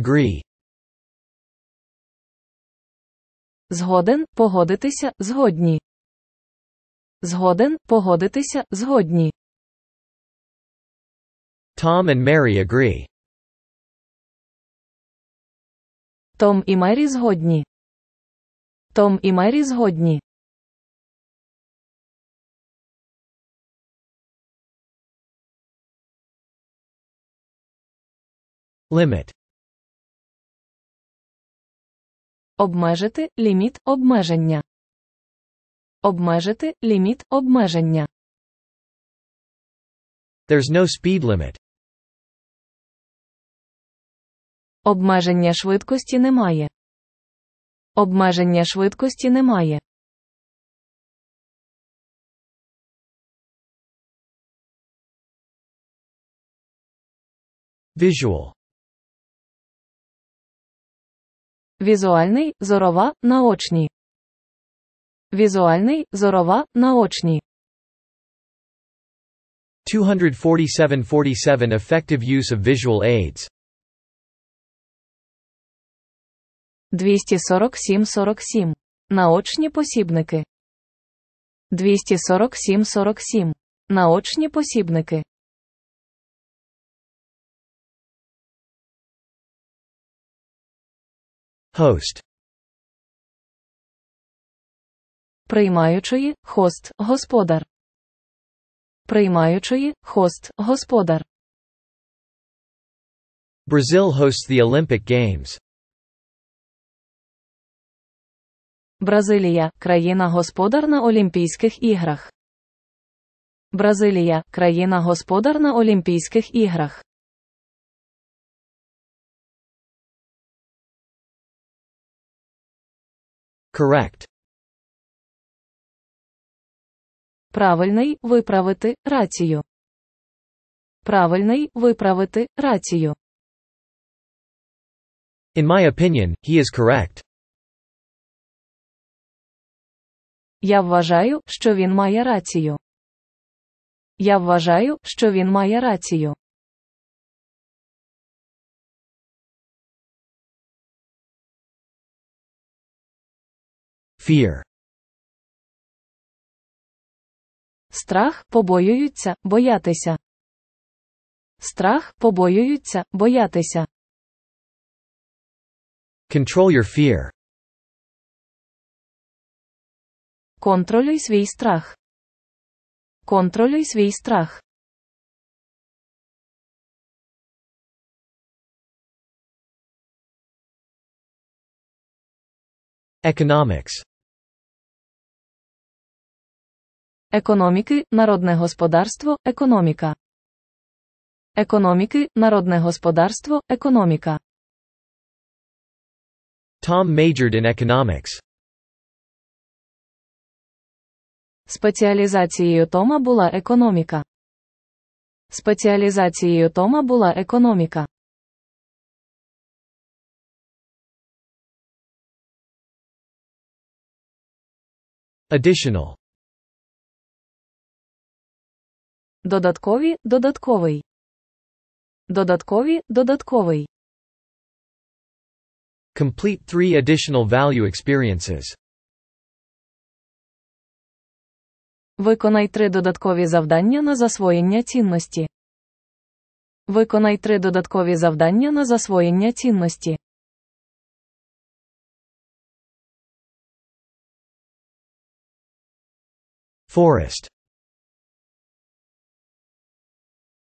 Agree. Згоден погодитися згодні. Згоден погодитися згодні. Tom and Mary agree. Том і Мері згодні. Том і Мері згодні. Limit Обмежити ліміт обмеження. Обмежити ліміт обмеження. There's no speed limit. Обмеження швидкості немає. Обмеження швидкості немає. Visual Візуальний, зорова, наочні. Візуальний, зорова, наочні. 247-47 Effective use of visual aids. 247-47. Наочні посібники. 247-47. Наочні посібники. host Приймаючої хост господар. Приймаючої хост господар. Brazil hosts the Olympic Games. Бразилія країна господар на Олімпійських іграх. Бразилія країна господар на Олімпійських іграх. Correct. Правильний виправити рацію. Правильний виправити рацію. In my opinion, he is correct. Я вважаю, що він має рацію. Я вважаю, що він має рацію. fear. Страх побоюються, боятися. Страх побоюються, боятися. Control your fear. Контролюй свій страх. Контролюй свій страх. Economics Економіки, народне господарство, економіка. Економіки, народне господарство, економіка. Tom majored in economics. Спеціалізацією Тома була економіка. Спеціалізацією Тома була економіка. Additional Додаткові додатковий. Додаткові додатковий. Complete three additional value experiences. Виконай три додаткові завдання на засвоєння цінності. Виконай три додаткові завдання на засвоєння цінності. Forest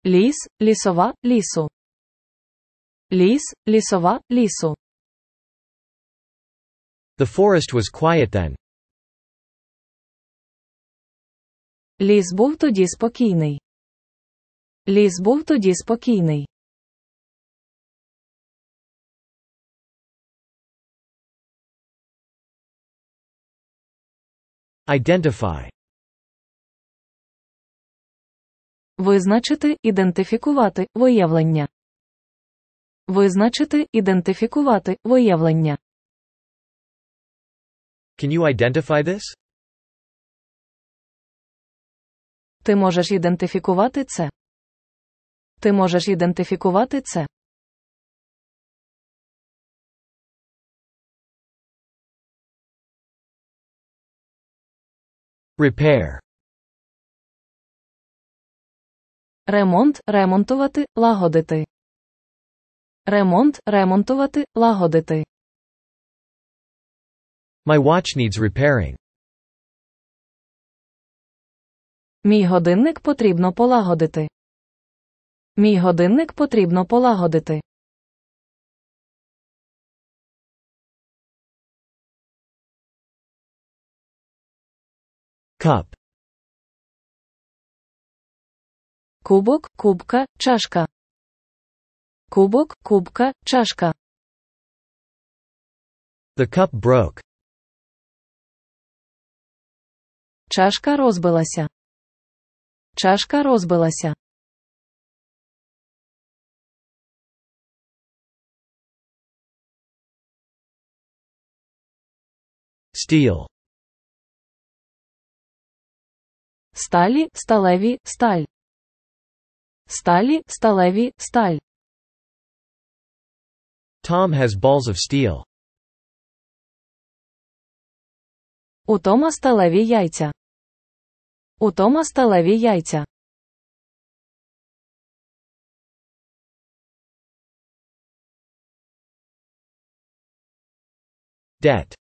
Ліс, лісова, лісу. Ліс, лісова, лісу. The forest was quiet then. Ліс був тоді спокійний. Ліс був тоді спокійний. Identify Визначити, ідентифікувати виявлення. Визначити, ідентифікувати виявлення. Can you identify this? Ти можеш ідентифікувати це. Ти можеш ідентифікувати це. Repair Ремонт ремонтувати, лагодити. Ремонт ремонтувати, лагодити. My watch needs repairing. Мій годинник потрібно полагодити. Мій годинник потрібно полагодити. Cup Кубок, кубка, чашка. Кубок, кубка, чашка. The cup broke. Чашка розбилася. Чашка розбилася. Steel. Сталі, сталеві, сталь. Сталі, сталеві, сталь. Tom has balls of steel. У Тома сталеві яйця. У Тома сталеві яйця. Debt.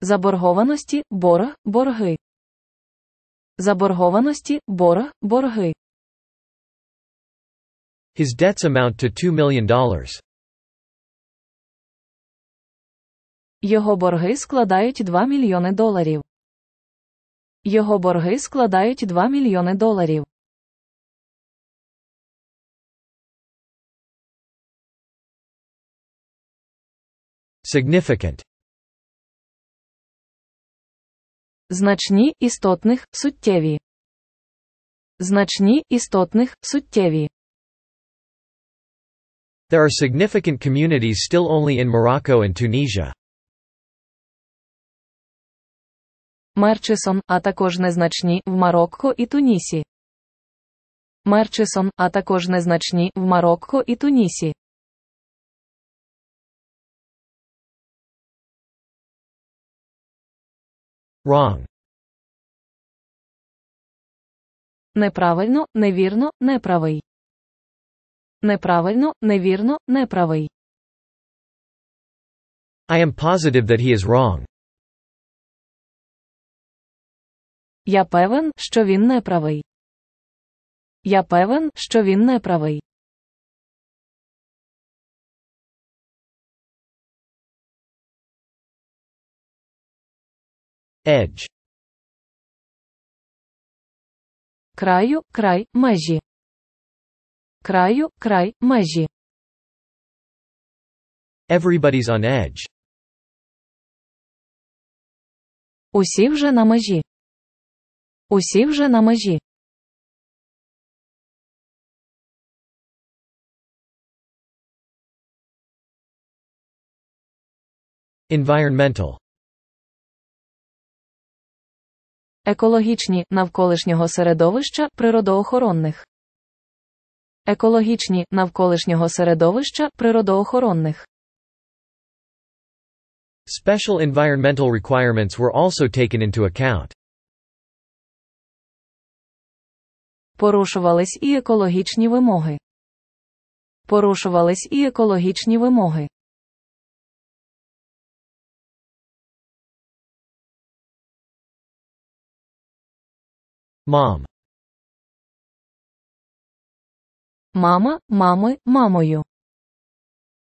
Заборгованості, борг, борги. Заборгованості, борг, борги. His debts amount to $2 million. Його борги складають 2 мільйони доларів. Його борги складають 2 мільйони доларів. Significant Значні істотних суттєві. Значні істотних суттєві. There are significant communities still only in Morocco and Tunisia. Мерчисон, а також незначні в Марокко і Тунісі. Мерчисон, а також незначні в Марокко і Тунісі. Wrong. Неправильно, невірно, неправий. Неправильно, невірно, неправий. I am positive that he is wrong. Я певен, що він неправий. Я певен, що він неправий. edge краю край межі краю край межі Everybody's on edge Усі вже на межі Усі вже на межі Environmental Екологічні навколишнього середовища природоохоронних. Екологічні навколишнього середовища природоохоронних. Special environmental requirements were also taken into account. Порушувались і екологічні вимоги. Порушувались і екологічні вимоги. Mom. Мама, мами, мамою.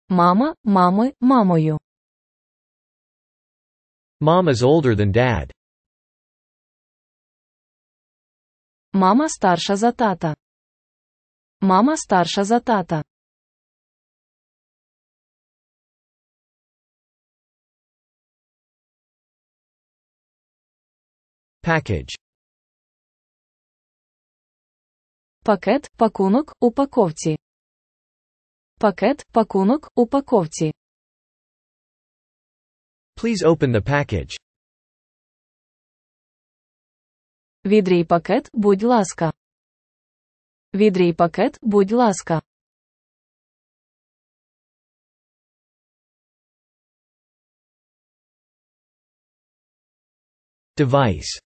Мама, мами, мамою. Mom is older than dad. Мама старша за тата. Мама старша за тата. Package Пакет, пакунок, упаковці. Пакет, пакунок, упаковці. Please open the package. Відрій пакет, будь ласка. Відрій пакет, будь ласка. Device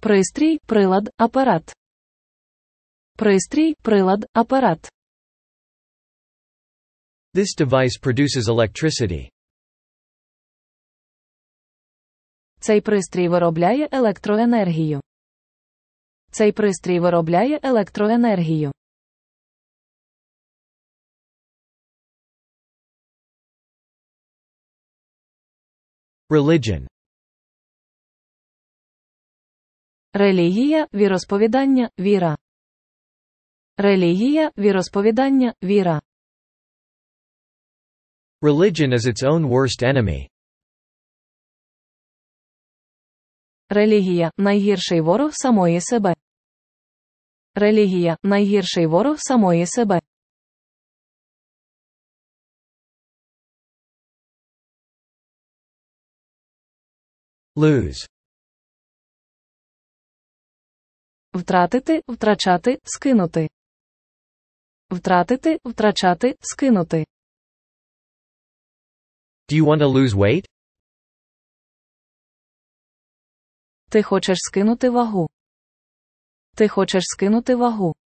Пристрій, прилад, апарат. Пристрій, прилад, апарат. This device produces electricity. Цей пристрій виробляє електроенергію. Цей пристрій виробляє електроенергію. Religion Релігія, віросповідання, віра. Релігія, віросповідання, віра. Religion is its own worst enemy. Релігія найгірший ворог самої себе. Релігія найгірший ворог самої себе. Lose. Втратити, втрачати, скинути. Втратити, втрачати, скинути. Do you want to lose weight? Ти хочеш скинути вагу. Ти хочеш скинути вагу.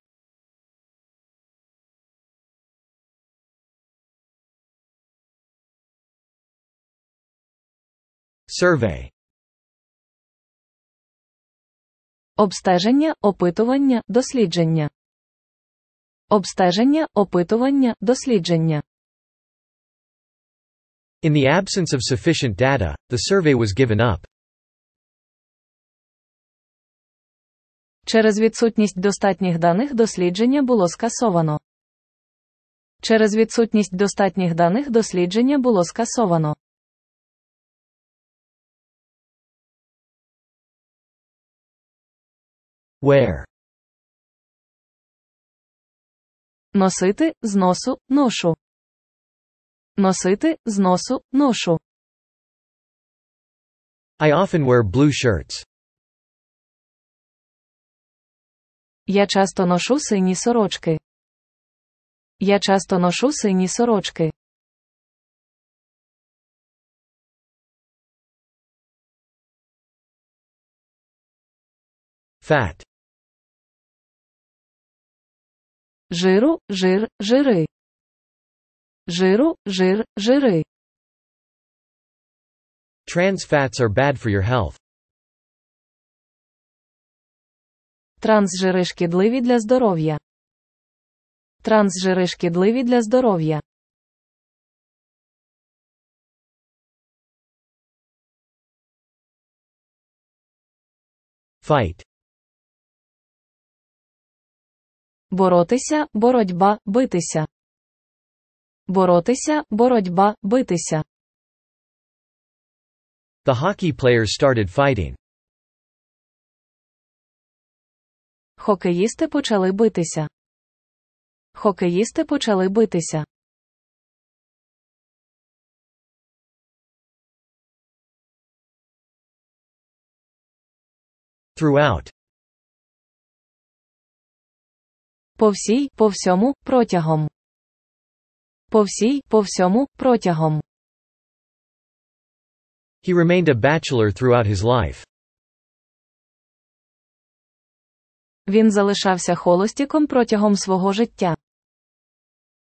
Survey Обстеження, опитування, дослідження. Обстеження, опитування, дослідження. In the absence of sufficient data, the survey was given up. Через відсутність достатніх даних дослідження було скасовано. Через відсутність достатніх даних дослідження було скасовано. Wear. Носити з носу ношу. Носити з носу ношу. I often wear blue shirts. Я часто ношу сині сорочки. Я часто ношу сині сорочки. Fat. жиру, жир, жири, жиру, жир, жири. Trans fats are bad for your health. Трансжири шкідливі для здоров'я. Трансжири шкідливі для здоров'я. Fight. Боротися, боротьба, битися. Боротися, боротьба, битися. The hockey players started fighting. Хокеїсти почали битися. Хокеїсти почали битися. Throughout по всій, по всьому, протягом. По всій, по всьому, протягом. He remained a bachelor throughout his life. Він залишався холостіком протягом свого життя.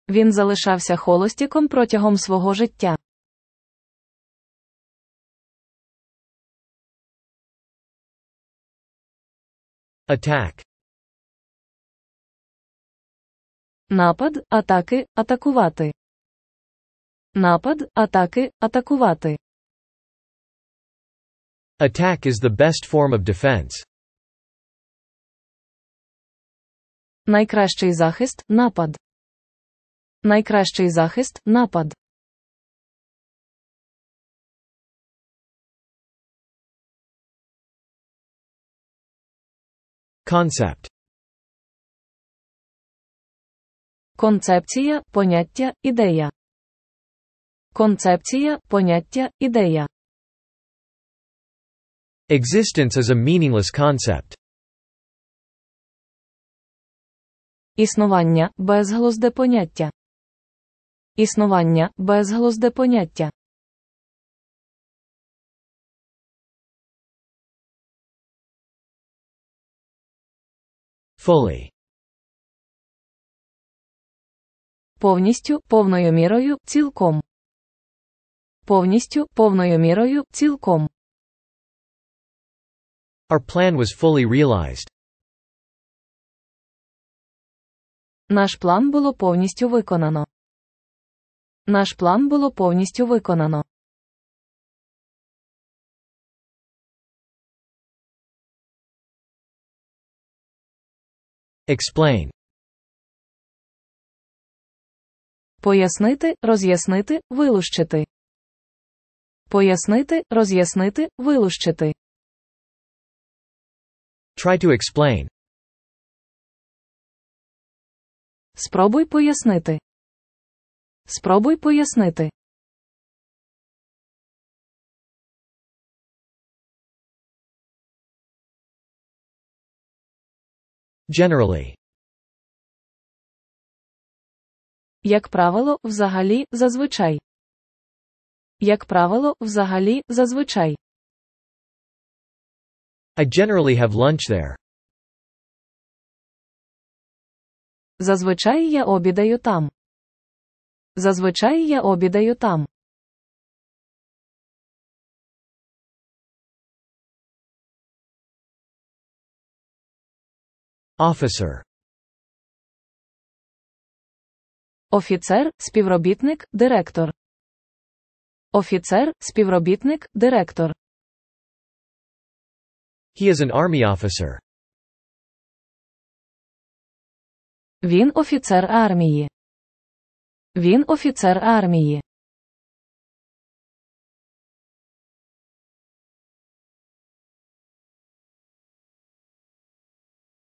Він залишався холостіком протягом свого життя. Attack Напад, атаки, атакувати. Напад, атаки, атакувати. Attack is the best form of defense. Найкращий захист напад. Найкращий захист напад. Концепт. Концепція, поняття, ідея. Концепція, поняття, ідея. Existence is a meaningless concept. Існування безглузде поняття. Існування безглузде поняття. Fully повністю повною мірою цілком. Повністю повною мірою цілком. Our plan was fully realized. Наш план було повністю виконано. Наш план було повністю виконано. Explain. Пояснити, роз'яснити, вилущити. Пояснити, роз'яснити, вилущити. Try to explain. Спробуй пояснити. Спробуй пояснити. Generally. Як правило, взагалі зазвичай. Як правило, взагалі зазвичай. I generally have lunch there. Зазвичай я обідаю там. Зазвичай я обідаю там. Officer Офіцер, співробітник, директор. Офіцер, співробітник, директор. He is an army officer. Він офіцер армії. Він офіцер армії.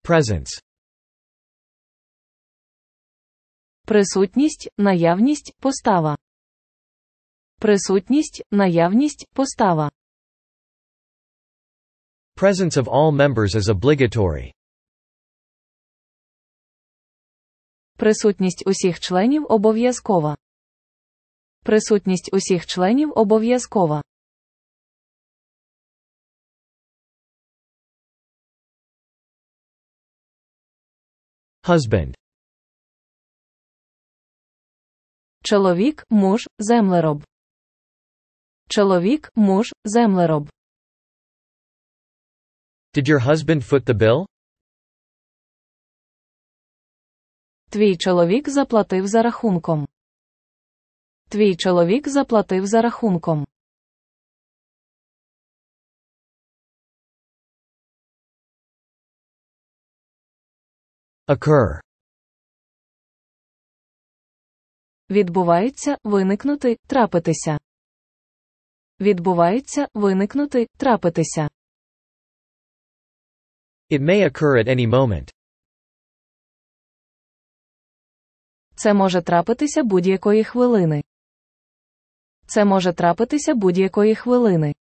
Presence Присутність, наявність, постава. Присутність, наявність, постава. Presence of all members is obligatory. Присутність усіх членів обов'язкова. Присутність усіх членів обов'язкова. Husband Чоловік, муж, землероб. Чоловік, муж, землероб. Did your husband foot the bill? Твій чоловік заплатив за рахунком. Твій чоловік заплатив за рахунком. Occur. Відбувається виникнути, трапитися. Відбувається виникнути, трапитися. It may occur at any moment. Це може трапитися будь-якої хвилини. Це може трапитися будь-якої хвилини.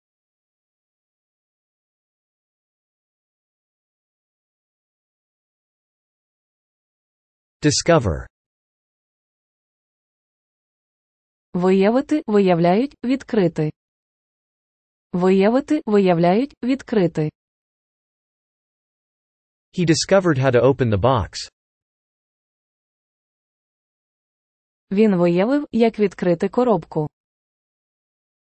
Discover Виявити виявляють відкрити. Виявити виявляють відкрити. He discovered how to open the box. Він виявив, як відкрити коробку.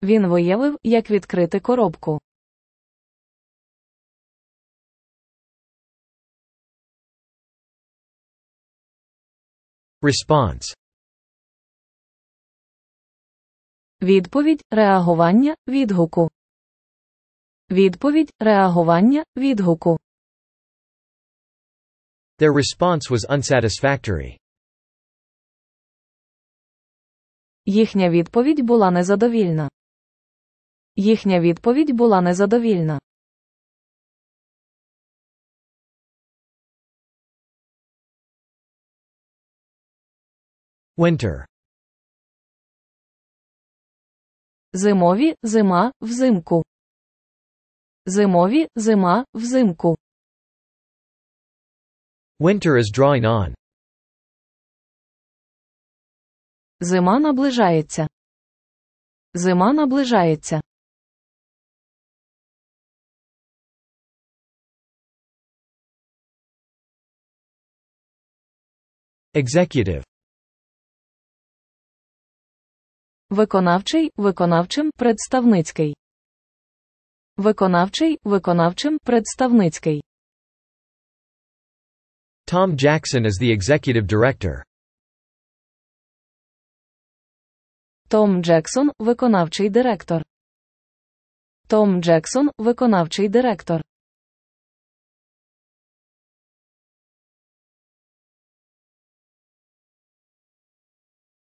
Він виявив, як відкрити коробку. Response Відповідь реагування відгуку. Відповідь реагування відгуку. Their response was unsatisfactory. Їхня відповідь була незадовільна. Їхня відповідь була незадовільна. Winter Зимові зима взимку. Зимові зима взимку. Winter is drawing on. Зима наближається. Зима наближається. Executive Виконавчий, виконавчим, представницький. Виконавчий, виконавчим, представницький. Tom Jackson is the executive director. Том Джексон, виконавчий директор. Том Джексон, виконавчий директор.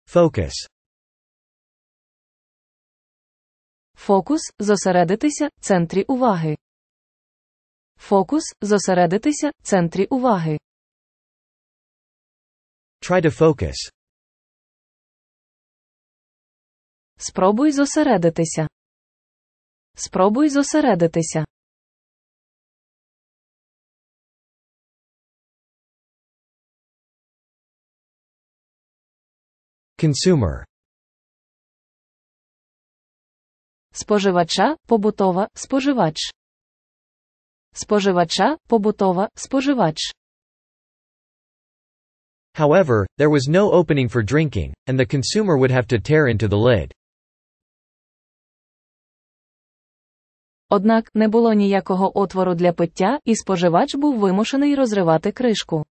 Focus Фокус зосередитися в центрі уваги. Фокус зосередитися в центрі уваги. Try to focus. Спробуй зосередитися. Спробуй зосередитися. Consumer споживача, побутова, споживач. Споживача, побутова, споживач. However, there was no opening for drinking, and the consumer would have to tear into the lid. Однак не було ніякого отвору для пиття, і споживач був вимушений розривати кришку.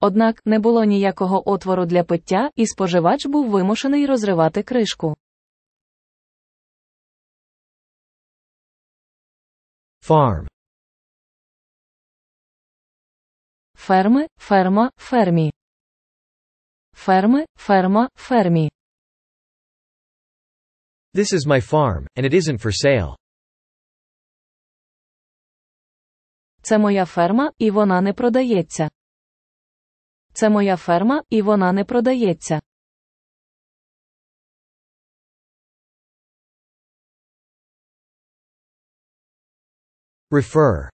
Однак не було ніякого отвору для пиття, і споживач був вимушений розривати кришку. Farm. Ферми, ферма, фермі. Ферми, ферма, фермі. This is my farm, and it isn't for sale. Це моя ферма, і вона не продається. Це моя ферма, і вона не продається. Refer.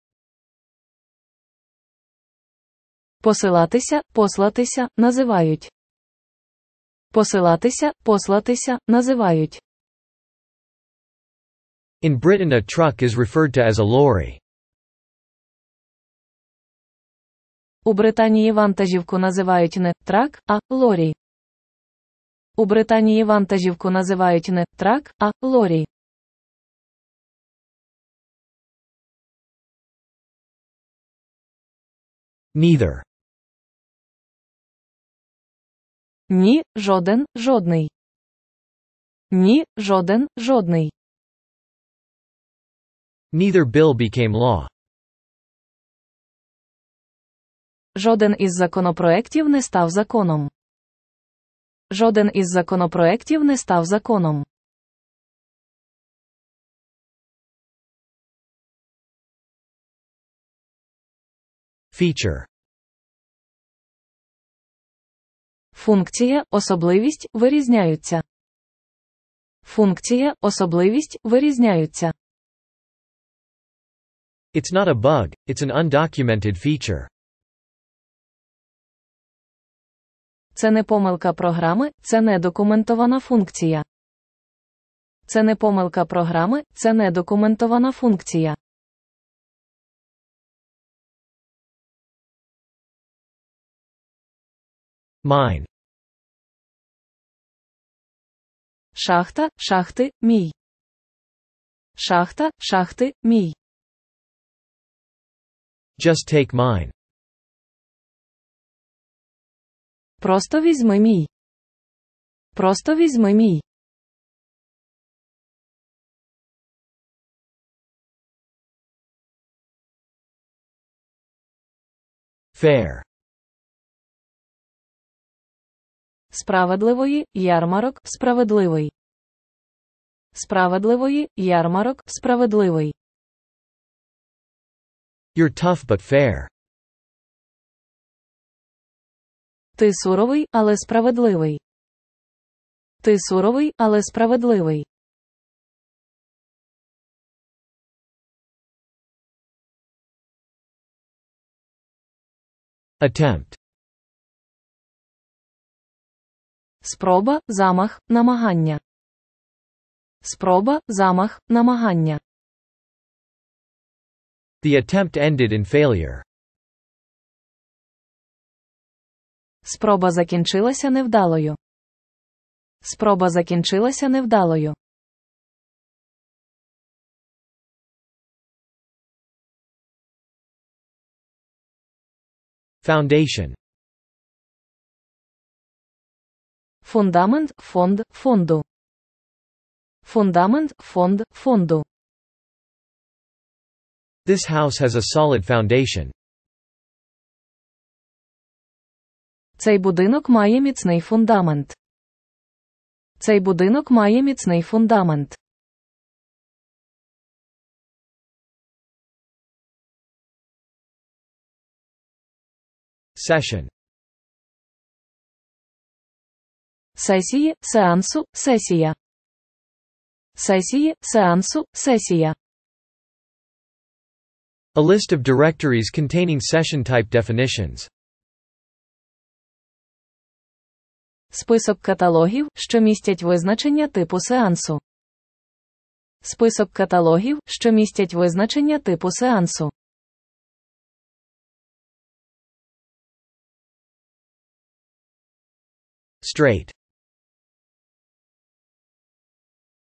Посилатися, послатися, називають. Посилатися, послатися, називають. In Britain a truck is referred to as a lorry. У Британії вантажівку називають не трак, а лорі. У Британії вантажівку називають не трак, а лорі. Neither. Ні, жоден, жодний. Ні, жоден, жодний. Neither bill became law. Жоден із законопроектів не став законом. Жоден із законопроектів не став законом. Feature Функція, особливість вирізняються. Функція, особливість вирізняються. It's not a bug, it's an undocumented feature. Це не помилка програми, це не документована функція. Це не помилка програми, це не документована функція. Mine. Шахта, шахти, мій. Шахта, шахти, мій. Just take mine. Просто візьми мій. Просто візьми мій. Fair. справедливої ярмарок справедливий. Справедливої ярмарок справедливий. You're tough but fair. Ти суровий, але справедливий. Ти суровий, але справедливий. Attempt Спроба, замах, намагання. Спроба, замах, намагання. The attempt ended in failure. Спроба закінчилася невдалою. Спроба закінчилася невдалою. Foundation Фундамент фонд фонду. Фундамент фонд фонду. This house has a solid foundation. Цей будинок має міцний фундамент. Цей будинок має міцний фундамент. Session Сесії, сеансу, сесія. Сесії, сеансу, сесія. A list of directories containing session type definitions. Список каталогів, що містять визначення типу сеансу. Список каталогів, що містять визначення типу сеансу. Straight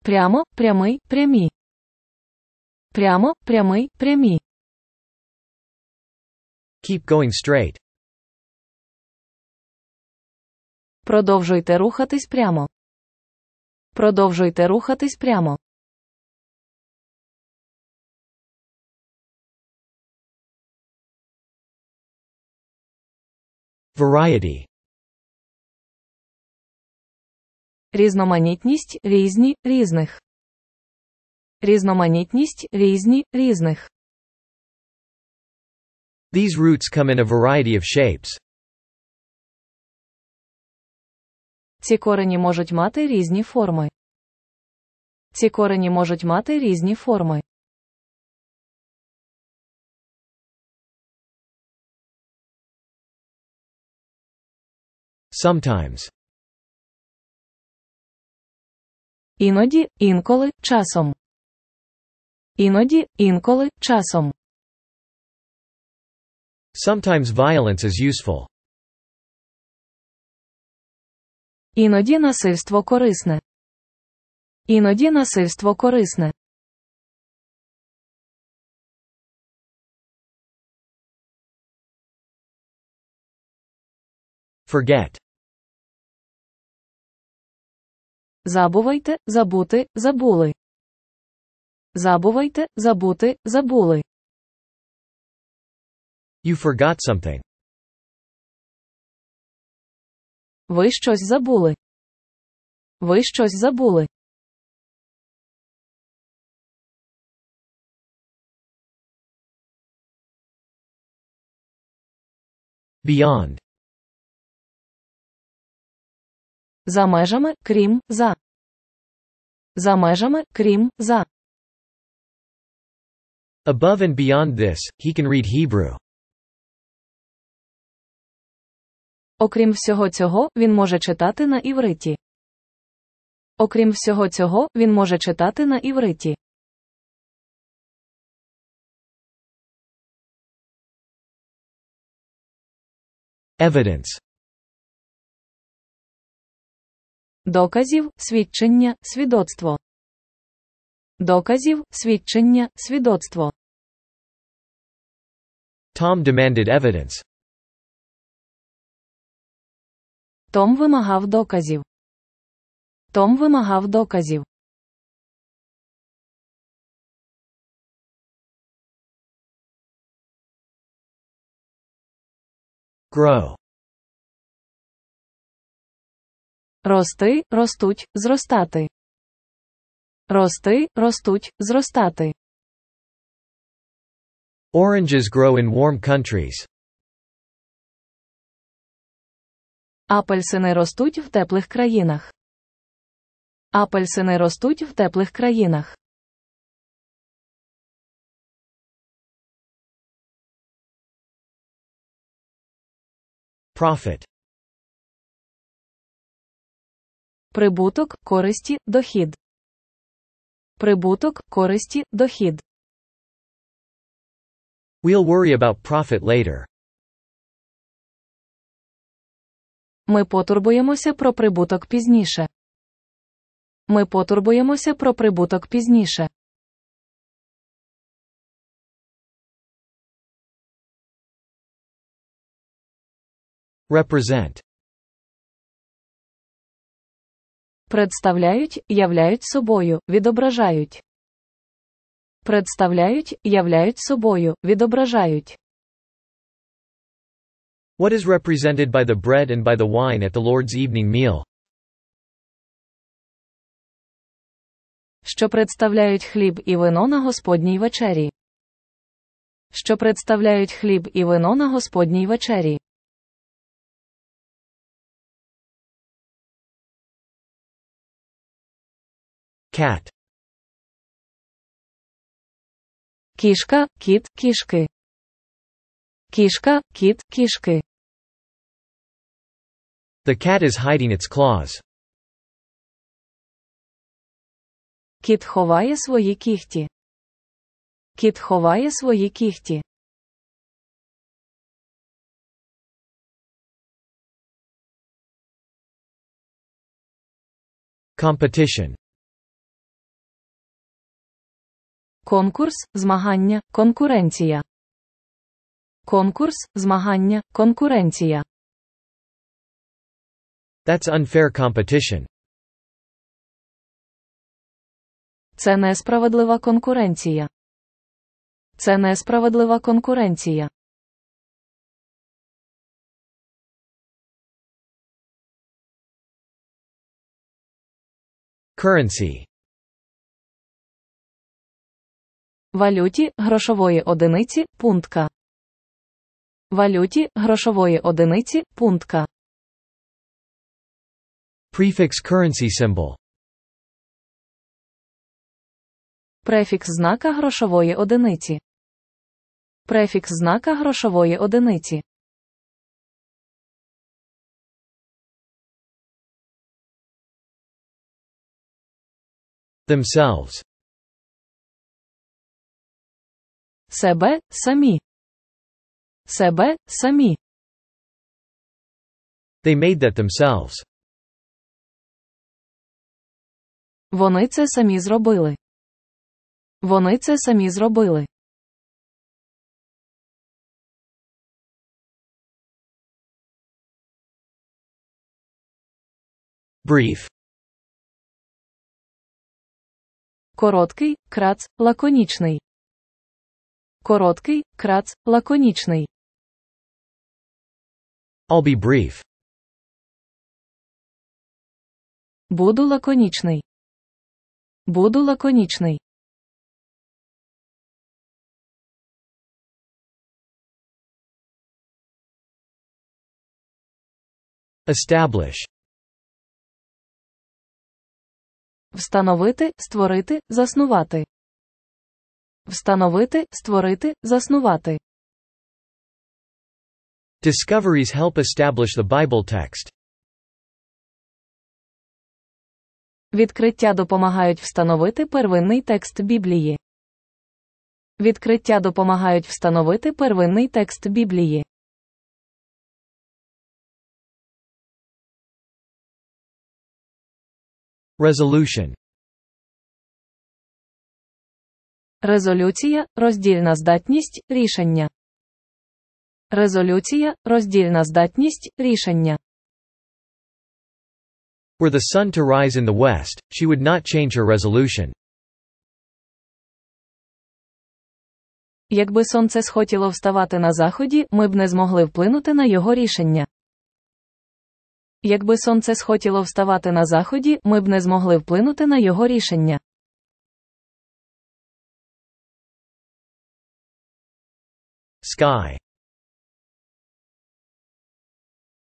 Прямо, прямий, прямі. Прямо, прямий, прямі. Keep going straight. Продовжуйте рухатись прямо. Продовжуйте рухатись прямо. Variety Різноманітність різні різних. Різноманітність різні різних. These roots come in a variety of shapes. Ці корені можуть мати різні форми. Ці корені можуть мати різні форми. Sometimes Іноді, інколи, часом. Іноді, інколи, часом. Sometimes violence is useful. Іноді насильство корисне. Іноді насильство корисне. Forget. Забувайте, забути, забули. Забувайте, забути, забули. You forgot something. Ви щось забули. Ви щось забули. Beyond. За межами, крім за. За межами, крім за. Above and beyond this, he can read Hebrew. Окрім всього цього, він може читати на івриті. Окрім всього цього, він може читати на івриті. Evidence доказів, свідчення, свідоцтво. Доказів, свідчення, свідоцтво. Том demanded evidence. Том вимагав доказів. Том вимагав доказів. Grow. Рости, ростуть, зростати. Рости, ростуть, зростати. Oranges grow in warm countries. Апельсини ростуть в теплих країнах. Апельсини ростуть в теплих країнах. Profit Прибуток користі дохід. Прибуток користі дохід. We'll worry about profit later. Ми потурбуємося про прибуток пізніше. Ми потурбуємося про прибуток пізніше. Represent Представляють, являють собою, відображають. Представляють, являють собою, відображають. What is represented by the bread and by the wine at the Lord's evening meal? Що представляють хліб і вино на Господній вечері. Що представляють хліб і вино на Господній вечері. Cat. Кішка, кіт, кішки. Кішка, кіт, кішки. The cat is hiding its claws. Кіт ховає свої кіхті. Кіт ховає свої кіхті. Competition Конкурс, змагання, конкуренція. Конкурс, змагання, конкуренція. That's unfair competition. Це несправедлива конкуренція. Це несправедлива конкуренція. Currency валюті грошової одиниці пунктка. Валюті грошової одиниці пунктка. Prefix currency symbol. Префікс знака грошової одиниці. Префікс знака грошової одиниці. themselves себе самі. Себе самі. They made that themselves. Вони це самі зробили. Вони це самі зробили. Brief. Короткий, крац, лаконічний. Короткий, крац, лаконічний. I'll be brief. Буду лаконічний. Буду лаконічний. Establish. Встановити, створити, заснувати. Встановити, створити, заснувати. Discoveries help establish the Bible text. Відкриття допомагають встановити первинний текст Біблії. Відкриття допомагають встановити первинний текст Біблії. Resolution Резолюція, роздільна здатність рішення. Резолюція, роздільна здатність рішення. Were the sun to rise in the west, she would not change her resolution. Якби сонце схотіло вставати на заході, ми б не змогли вплинути на його рішення. Якби сонце схотіло вставати на заході, ми б не змогли вплинути на його рішення. sky.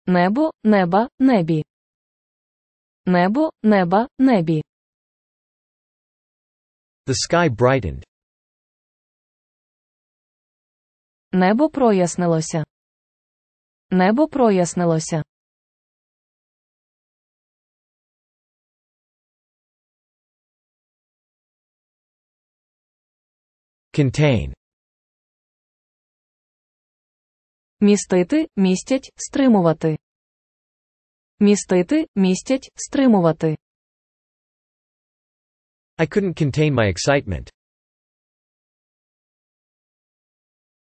Небо, неба, небі. Небо, неба, небі. The sky brightened. Небо прояснилося. Небо прояснилося. Contain. Містити, містять, стримувати. Містити, містять, стримувати. I couldn't contain my excitement.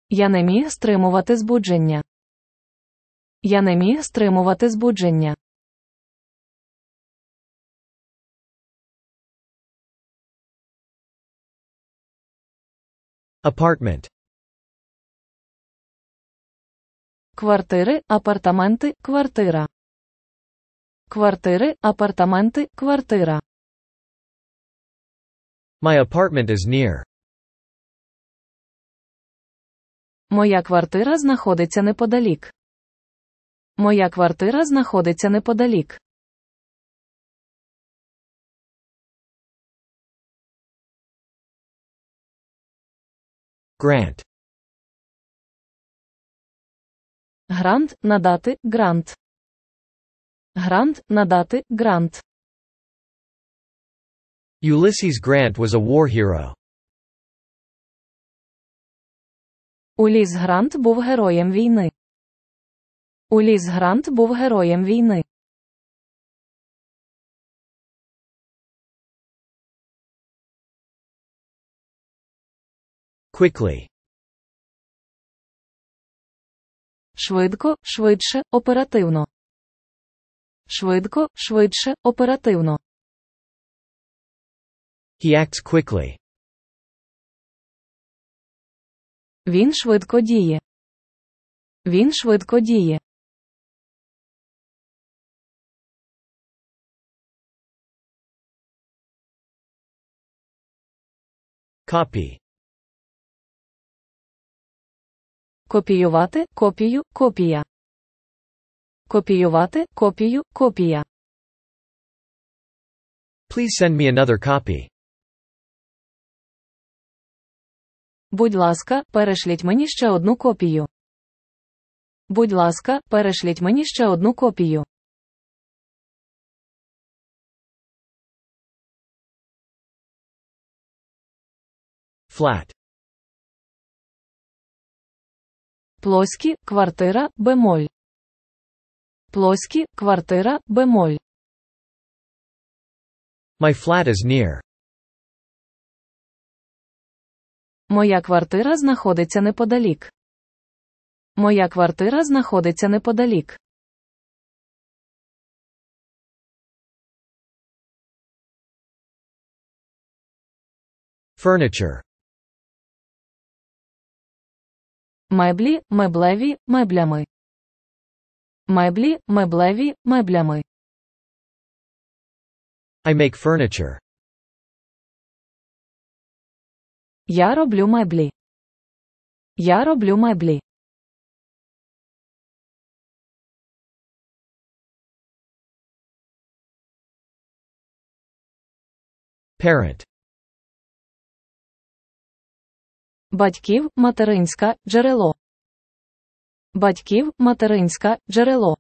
Я не міг стримувати збудження. Я не міг стримувати збудження. Apartment Квартири, апартаменти, квартира. Квартири, апартаменти, квартира. My apartment is near. Моя квартира знаходиться неподалік. Моя квартира знаходиться неподалік. Grant Грант надати грант. Грант надати грант. Ulysses Grant was a war hero. Уліс Грант був героєм війни. Уліс Грант був героєм війни. Quickly Швидко, швидше, оперативно. Швидко, швидше, оперативно. He acts quickly. Він швидко діє. Він швидко діє. Копі. Копіювати копію копія. Копіювати копію копія. Please send me another copy. Будь ласка, перешліть мені ще одну копію. Будь ласка, перешліть мені ще одну копію. Flat. Плоскі квартира бемоль. Плоскі квартира бемоль. My flat is near. Моя квартира знаходиться неподалік. Моя квартира знаходиться неподалік. Furniture Меблі, меблеві, меблями. Меблі, меблеві, меблями. I make furniture. Я роблю меблі. Я роблю меблі. Parent Батьків материнська джерело. Батьків материнська джерело.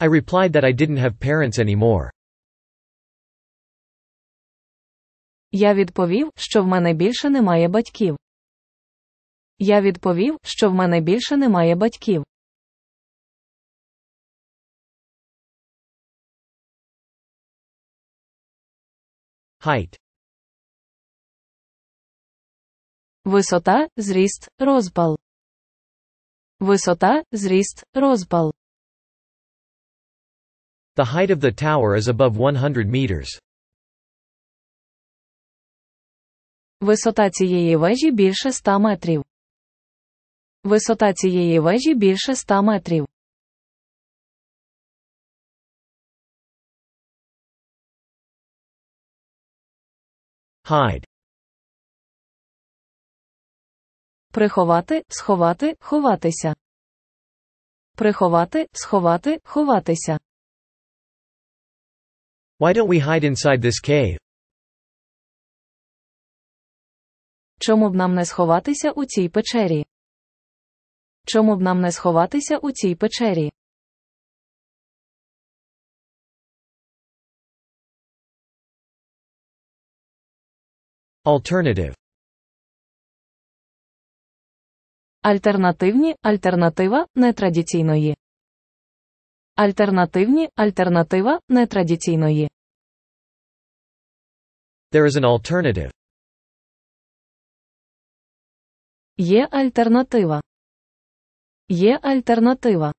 I replied that I didn't have parents anymore. Я відповів, що в мене більше немає батьків. Я відповів, що в мене більше немає батьків. Height Висота, зріст, розпал. Висота, зріст, розпал. The height of the tower is above 100 meters. Висота цієї вежі більше 100 метрів. Висота цієї вежі більше 100 метрів. Hide. Приховати, сховати, ховатися. Приховати, сховати, ховатися. Why don't we hide inside this cave? Чому б нам не сховатися у цій печері? Чому б нам не сховатися у цій печері? Alternative Альтернативні альтернатива нетрадиційної. Альтернативні альтернатива нетрадиційної. There is an alternative. Є альтернатива. Є альтернатива.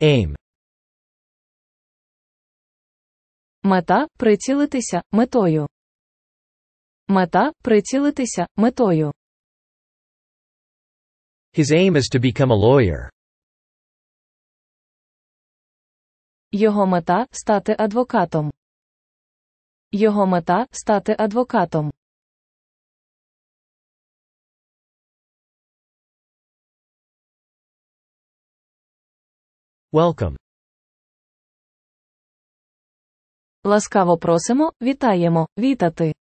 Aim. Мета прицілитися метою. Мета прицілитися метою. His aim is to become a lawyer. Його мета стати адвокатом. Його мета стати адвокатом. Welcome. Ласкаво просимо, вітаємо, вітати.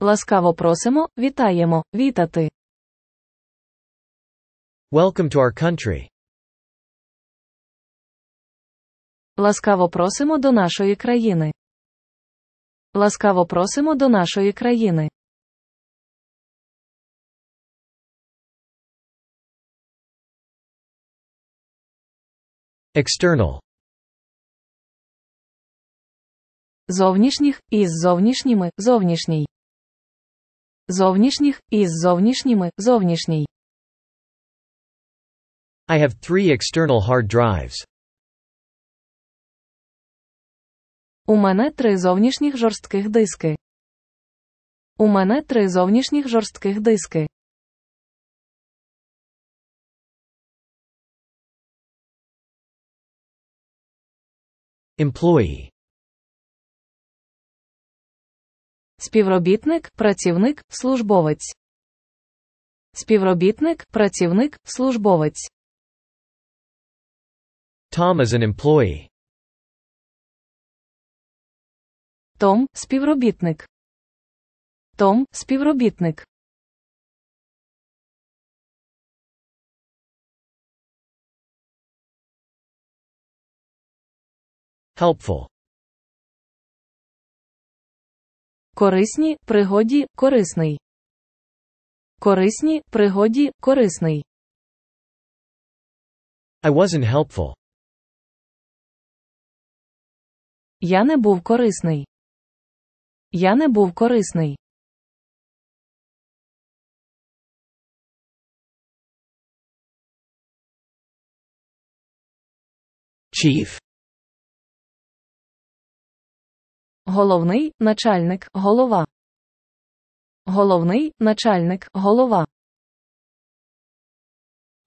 Ласкаво просимо, вітаємо, вітати. Welcome to our country. Ласкаво просимо до нашої країни. Ласкаво просимо до нашої країни. External зовнішніх із зовнішніми зовнішній. Зовнішніх із зовнішніми зовнішній. I have three external hard drives. У мене три зовнішніх жорстких диски. У мене три зовнішніх жорстких диски. Employee Співробітник, працівник, службовець. Співробітник, працівник, службовець. Tom is an employee. Том співробітник. Том співробітник. Helpful. Корисні пригоді корисний. Корисні пригоді корисний. I wasn't helpful. Я не був корисний. Я не був корисний. Chief. Головний начальник голова. Головний начальник голова.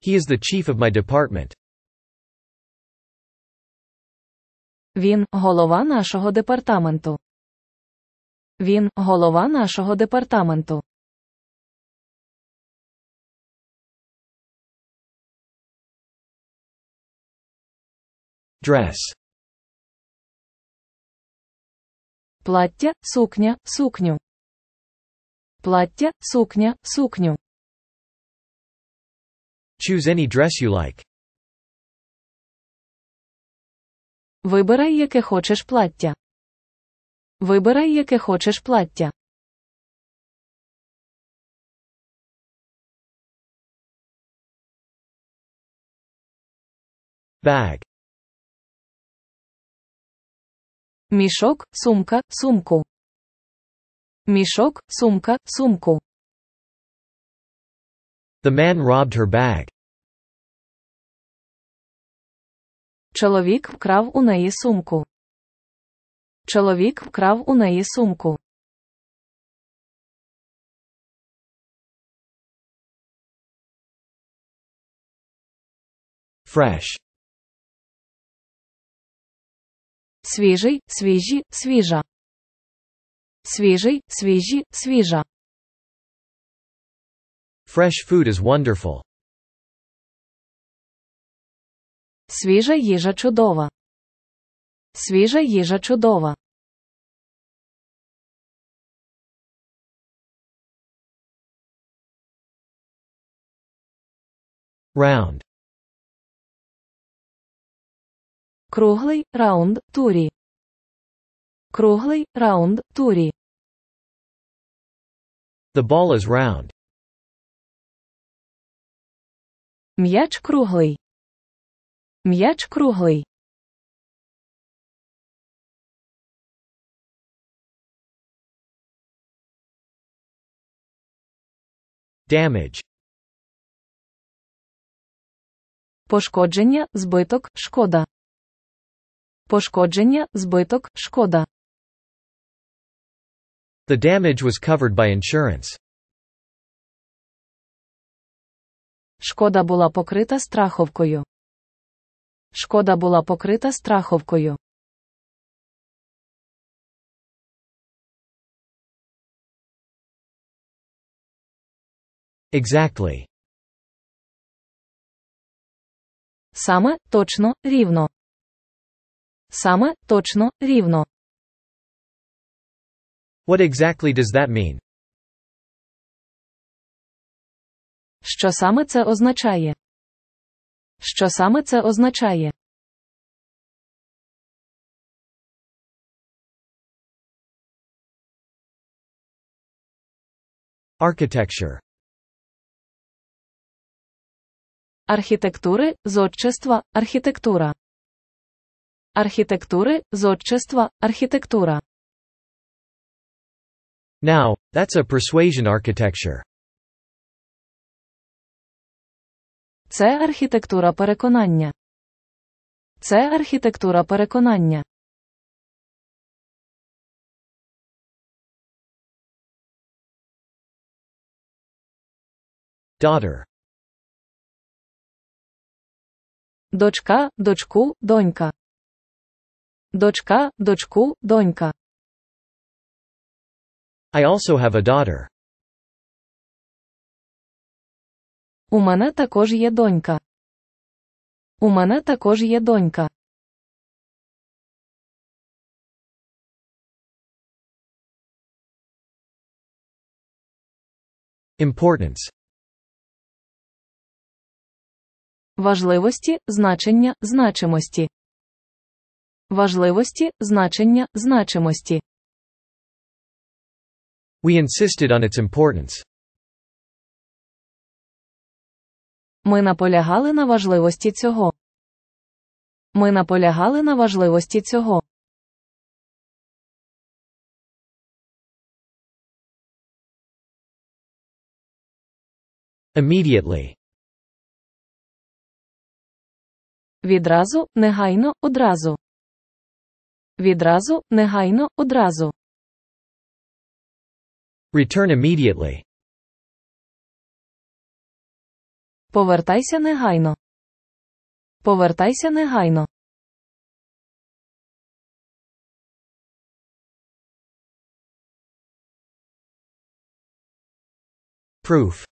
He is the chief of my department. Він голова нашого департаменту. Він голова нашого департаменту. Dress плаття, сукня, сукню. Плаття, сукня, сукню. Choose any dress you like. Вибирай, яке хочеш плаття. Вибирай, яке хочеш плаття. Bag. Мішок, сумка, сумку. Мішок, сумка, сумку. The man robbed her bag. Чоловік вкрав у неї сумку. Чоловік вкрав у неї сумку. Fresh. свежий, свежи, свежа. Свежий, свежи, свежа. Fresh food is wonderful. Свіжа їжа чудова. Свіжа їжа чудова. Round Круглий раунд турі. Круглий раунд турі. The ball is round. М'яч круглий. М'яч круглий. Damage. Пошкодження, збиток, шкода пошкодження, збиток, шкода. The damage was covered by insurance. Шкода була покрита страховкою. Шкода була покрита страховкою. Exactly. Саме, точно, рівно. Саме, точно, рівно. What exactly does that mean? Що саме це означає? Що саме це означає? Architecture. Архітектури, зодчества, архітектура. Архітектури, зодчества, архітектура, Now, that's a persuasion architecture. Це архітектура переконання. Це архітектура переконання. Daughter. Дочка, дочку, донька. Дочка, дочку, донька. I also have a daughter. У мене також є донька. У мене також є донька. Importance. Важливості, значення, значимості важливості, значення, значимості. We insisted on its importance. Ми наполягали на важливості цього. Ми наполягали на важливості цього. Immediately. Відразу, негайно, одразу. Відразу, негайно, одразу. Return immediately. Повертайся негайно. Повертайся негайно. Proof.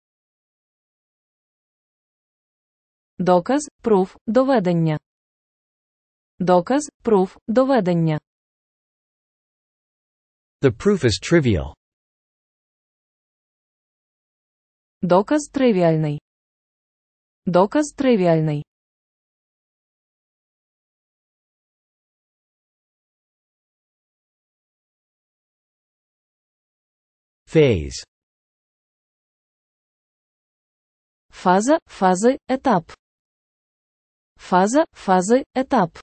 Доказ, Пруф. доведення. Доказ, proof, доведення. The proof is trivial. Доказ тривіальний. Доказ тривіальний. Phase. Фаза, фази, етап. Фаза, фази, етап.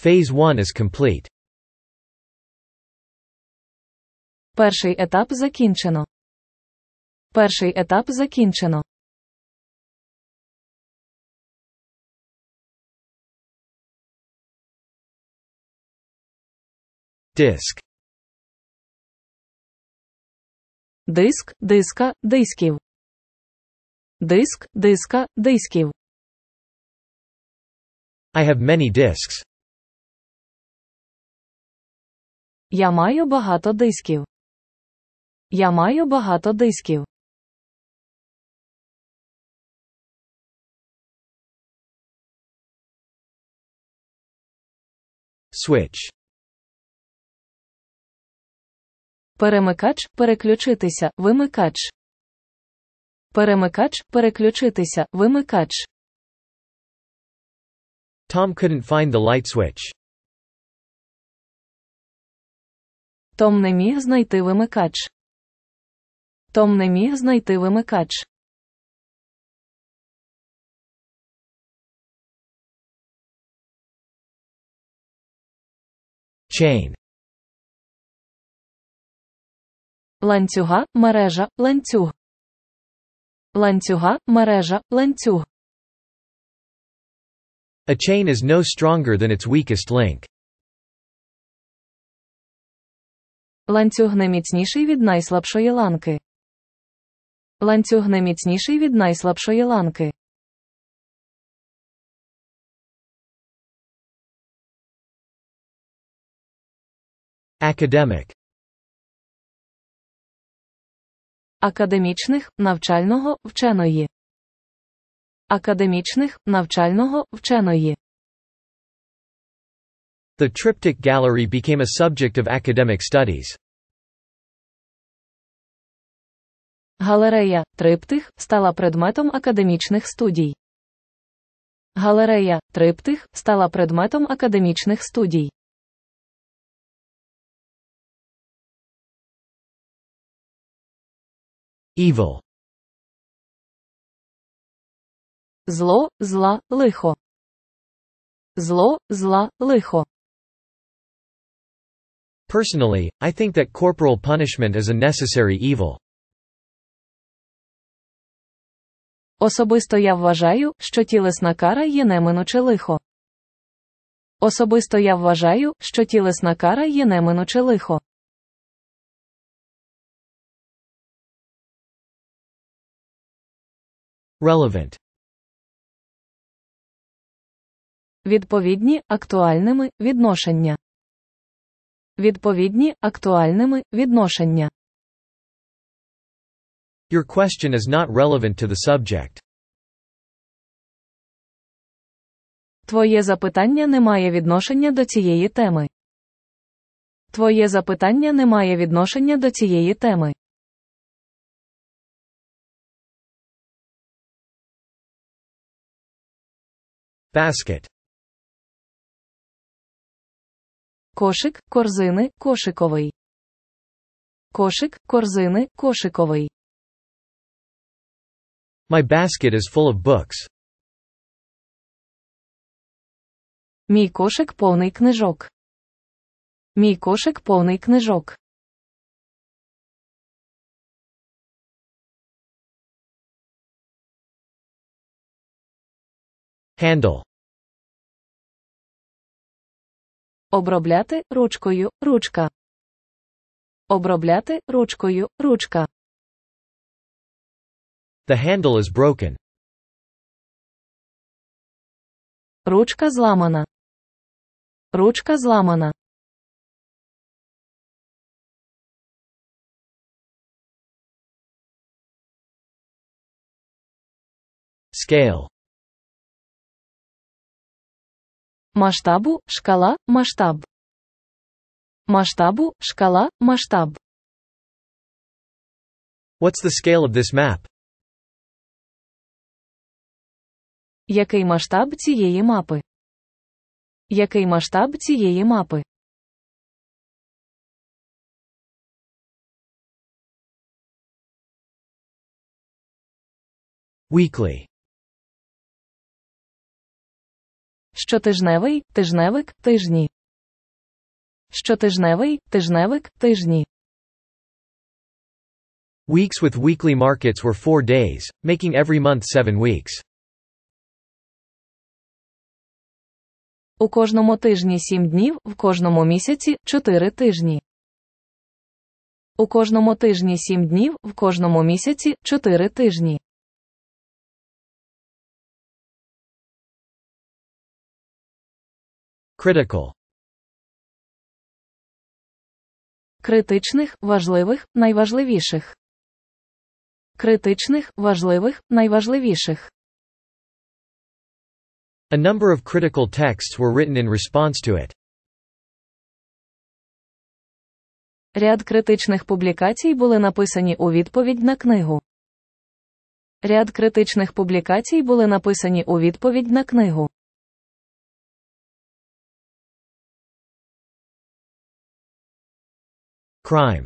Phase 1 is complete. Перший етап закінчено. Перший етап закінчено. Disk. Диск, диска, дисків. Диск, диска, дисків. I have many discs. Я маю багато дисків. Я маю багато дисків. Switch. Перемикач переключитися, вимикач. Перемикач переключитися, вимикач. Tom couldn't find the light switch. Том не міг знайти вимикач. Том не міг знайти вимикач. Chain. Ланцюга, мережа, ланцюг. Ланцюга, мережа, ланцюг. A chain is no stronger than its weakest link. Ланцюг найміцніший від найслабшої ланки. Ланцюг найміцніший від найслабшої ланки. Academic. Академічних навчального вченої. Академічних навчального вченої. The Triptych Gallery became a subject of academic studies. Галерея Триптих стала предметом академічних студій. Галерея Триптих стала предметом академічних студій. Evil. Зло, зла, лихо. Зло, зла, лихо. Personally, I think that corporal punishment is a necessary evil. Особисто я вважаю, що тілесна кара є неминуче лихо. Особисто я вважаю, що тілесна кара є неминуче лихо. Relevant. Відповідні актуальними відношення відповідні актуальними відношення. Your question is not relevant to the subject. Твоє запитання не має відношення до цієї теми. Твоє запитання не має відношення до цієї теми. Basket Кошик, корзини, кошиковий. Кошик, корзини, кошиковий. My basket is full of books. Мій кошик повний книжок. Мій кошик повний книжок. Handle Обробляти ручкою ручка. Обробляти ручкою ручка. The handle is broken. Ручка зламана. Ручка зламана. Scale масштабу шкала масштаб. Масштабу шкала масштаб. What's the scale of this map? Який масштаб цієї мапи? Який масштаб цієї мапи? Weekly Щотижневий тижневик тижні. Щотижневий тижневик тижні. Weeks with weekly markets were four days, making every month seven weeks. У кожному тижні сім днів, в кожному місяці чотири тижні. У кожному тижні сім днів, в кожному місяці 4 тижні. Critical Критичних, важливих, найважливіших. Критичних, важливих, найважливіших. A number of critical texts were written in response to it. Ряд критичних публікацій були написані у відповідь на книгу. Ряд критичних публікацій були написані у відповідь на книгу. crime.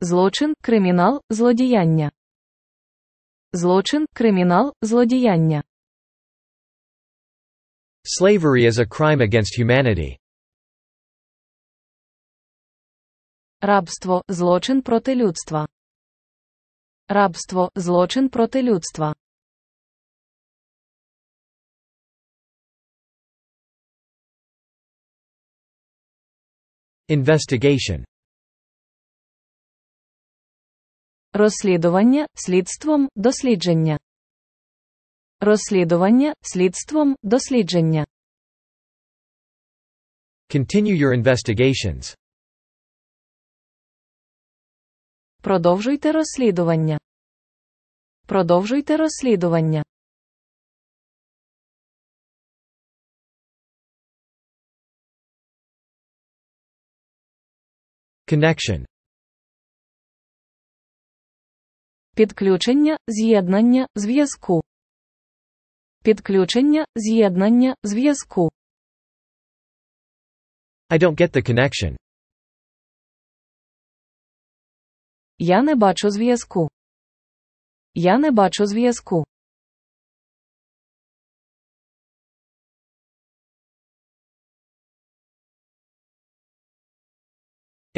Злочин, кримінал, злодіяння. Злочин, кримінал, злодіяння. Slavery is a crime against humanity. Рабство злочин проти людства. Рабство злочин проти людства. Investigation Розслідування, слідством, дослідження. Розслідування, слідством, дослідження. Continue your investigations. Продовжуйте розслідування. Продовжуйте розслідування. Connection Підключення, з'єднання, зв'язку. Підключення, з'єднання, зв'язку. I don't get the connection. Я не бачу зв'язку. Я не бачу зв'язку.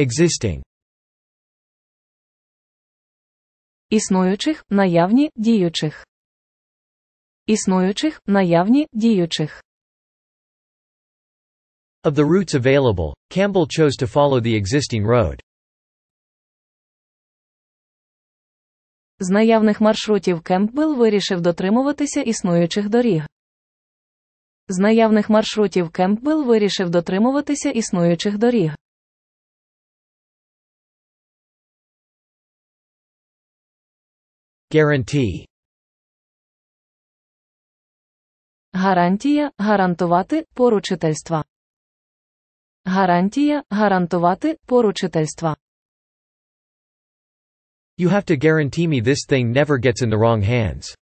Existing Існуючих, наявні, діючих. Існуючих, наявні, діючих. Of the routes available, Campbell chose to follow the existing road. З наявних маршрутів Кемпбелл вирішив дотримуватися існуючих доріг. З наявних маршрутів Кемпбелл вирішив дотримуватися існуючих доріг. Guarantee Гарантія гарантувати поручительства. Гарантія гарантувати поручительства. You have to guarantee me this thing never gets in the wrong hands.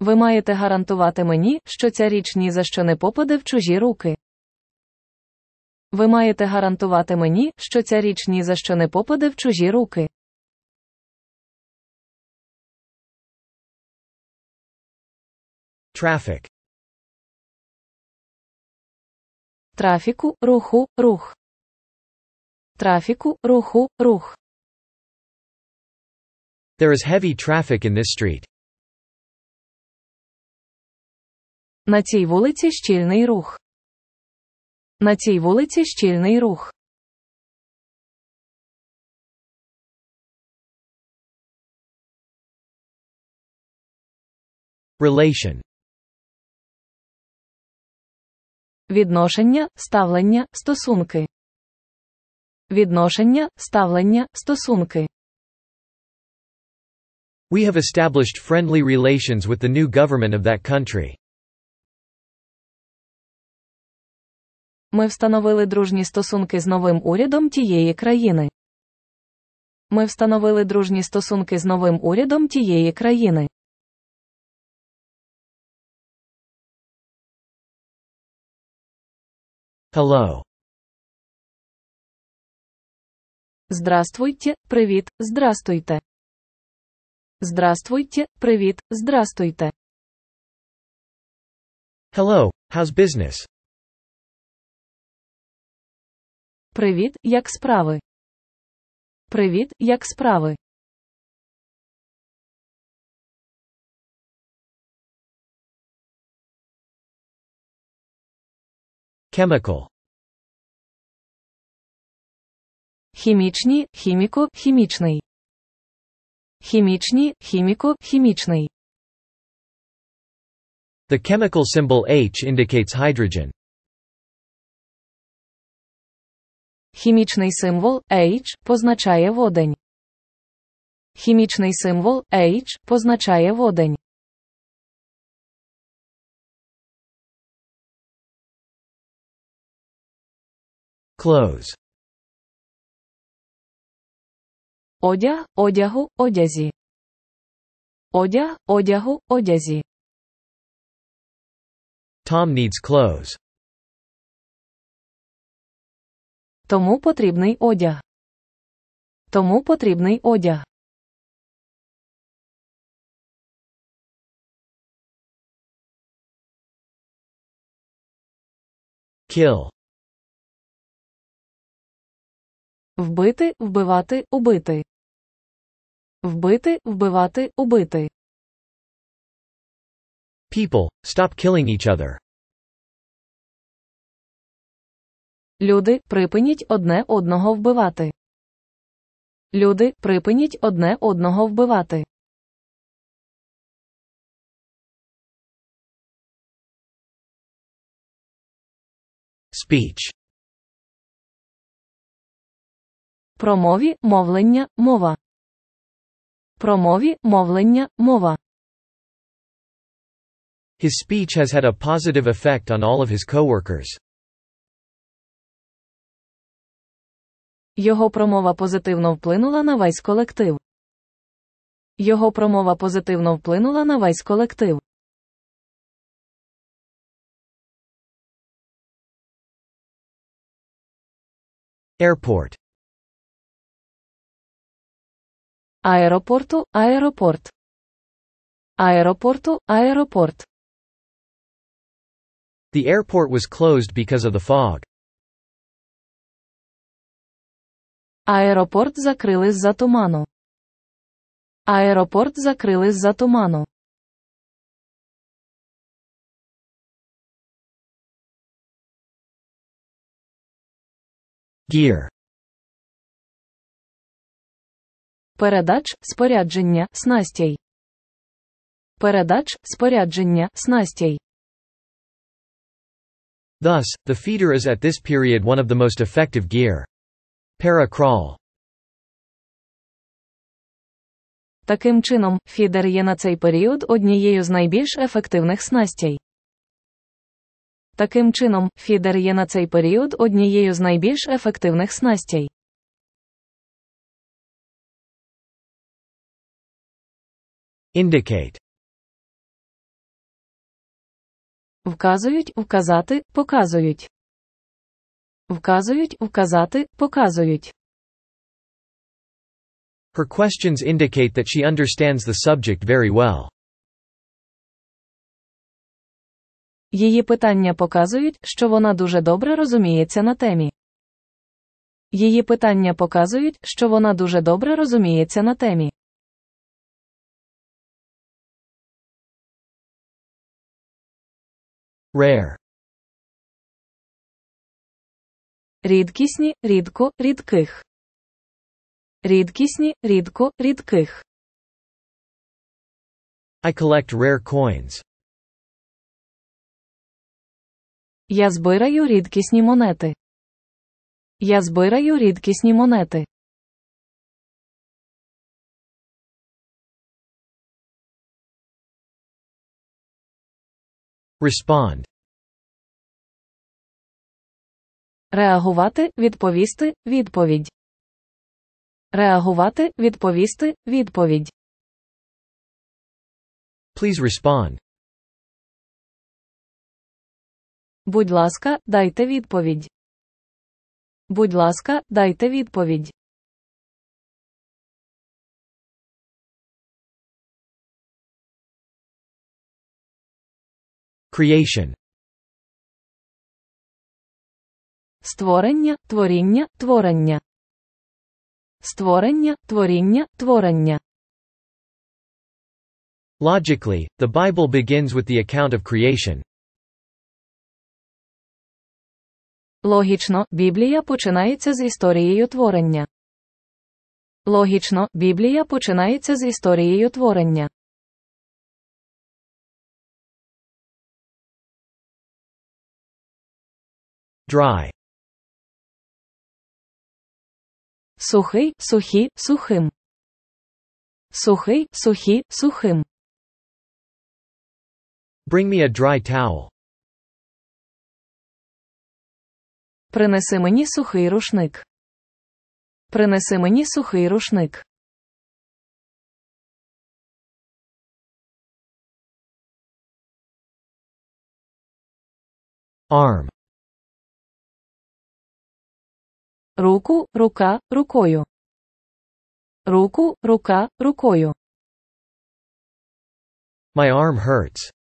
Ви маєте гарантувати мені, що ця річ ні за що не попаде в чужі руки. Ви маєте гарантувати мені, що ця річ ні за що не попаде в чужі руки. Трафік. Трафіку, руху, рух. Трафіку, руху, рух. There is heavy traffic in this street. На цій вулиці щільний рух. На цій вулиці щільний рух. Relation Відношення, ставлення, стосунки. Відношення, ставлення, стосунки. We have established friendly relations with the new government of that country. Ми встановили дружні стосунки з новим урядом тієї країни. Ми встановили дружні стосунки з новим урядом тієї країни. Hello. Здравствуйте, привіт, здрастуйте. Здравствуйте, привіт, здрастуйте. Hello, how's business? Привіт, як справи? Привіт, як справи? Chemical. Хімічні, хіміко, хімічний. Хімічні, хіміко, хімічний. The chemical symbol H indicates hydrogen. Хімічний символ H позначає водень. Хімічний символ H позначає водень. Clothes. Одяг, одягу, одязі. Одяг, одягу, одязі. Tom needs clothes. Тому потрібний одяг. Тому потрібний одяг. Kill. Вбити, вбивати, убити. Вбити, вбивати, убити. People, stop killing each other. Люди, припиніть одне одного вбивати. Люди, припиніть одне одного вбивати. Speech. Промові мовлення мова. Промові мовлення мова. His speech has had a positive effect on all of his coworkers. Його промова позитивно вплинула на весь колектив. Його промова позитивно вплинула на весь колектив. Airport. Аеропорту, аеропорт. Аеропорту, аеропорт. The airport was closed because of the fog. Аеропорт закрили з-за туману. Аеропорт закрили з-за туману. Gear. Передач спорядження снастей. Передач спорядження снастей. Thus, the feeder is at this period one of the most effective gear. Para crawl. Таким чином, фідер є на цей період однією з найбільш ефективних снастей. Таким чином, фідер є на цей період однією з найбільш ефективних снастей. Indicate. Вказують, вказати, показують. Вказують, указати, показують. Her questions indicate that she understands the subject very well. Її питання показують, що вона дуже добре розуміється на темі. Її питання показують, що вона дуже добре розуміється на темі. Rare Рідкісні, рідко, рідких. Рідкісні, рідко, рідких. I collect rare coins. Я збираю рідкісні монети. Я збираю рідкісні монети. Respond. Реагувати, відповісти, відповідь. Реагувати, відповісти, відповідь. Please respond. Будь ласка, дайте відповідь. Будь ласка, дайте відповідь. Creation створення, творіння, творення, створення, творіння, творення. Logically, the Bible begins with the account of creation. Логічно, Біблія починається з історією творення. Логічно, Біблія починається з історією творення. Dry. Сухий, сухі, сухим. Сухий, сухі, сухим. Bring me a dry towel. Принеси мені сухий рушник. Принеси мені сухий рушник. Arm. руку, рука, рукою. Руку, рука, рукою. My arm hurts.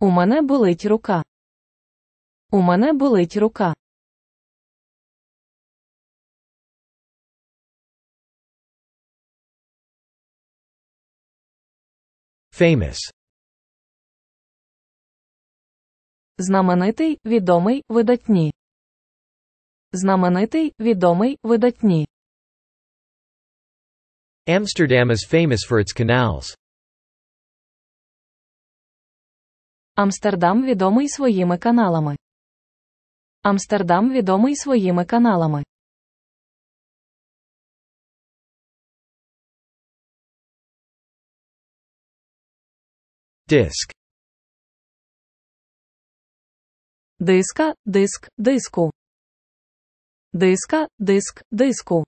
У мене болить рука. У мене болить рука. Famous. Знаменитий, відомий, видатні. Знаменитий, відомий, видатні. Amsterdam is famous for its canals. Амстердам відомий своїми каналами. Амстердам відомий своїми каналами. Диск. Диска, диск, диску. Диска, диск, диску.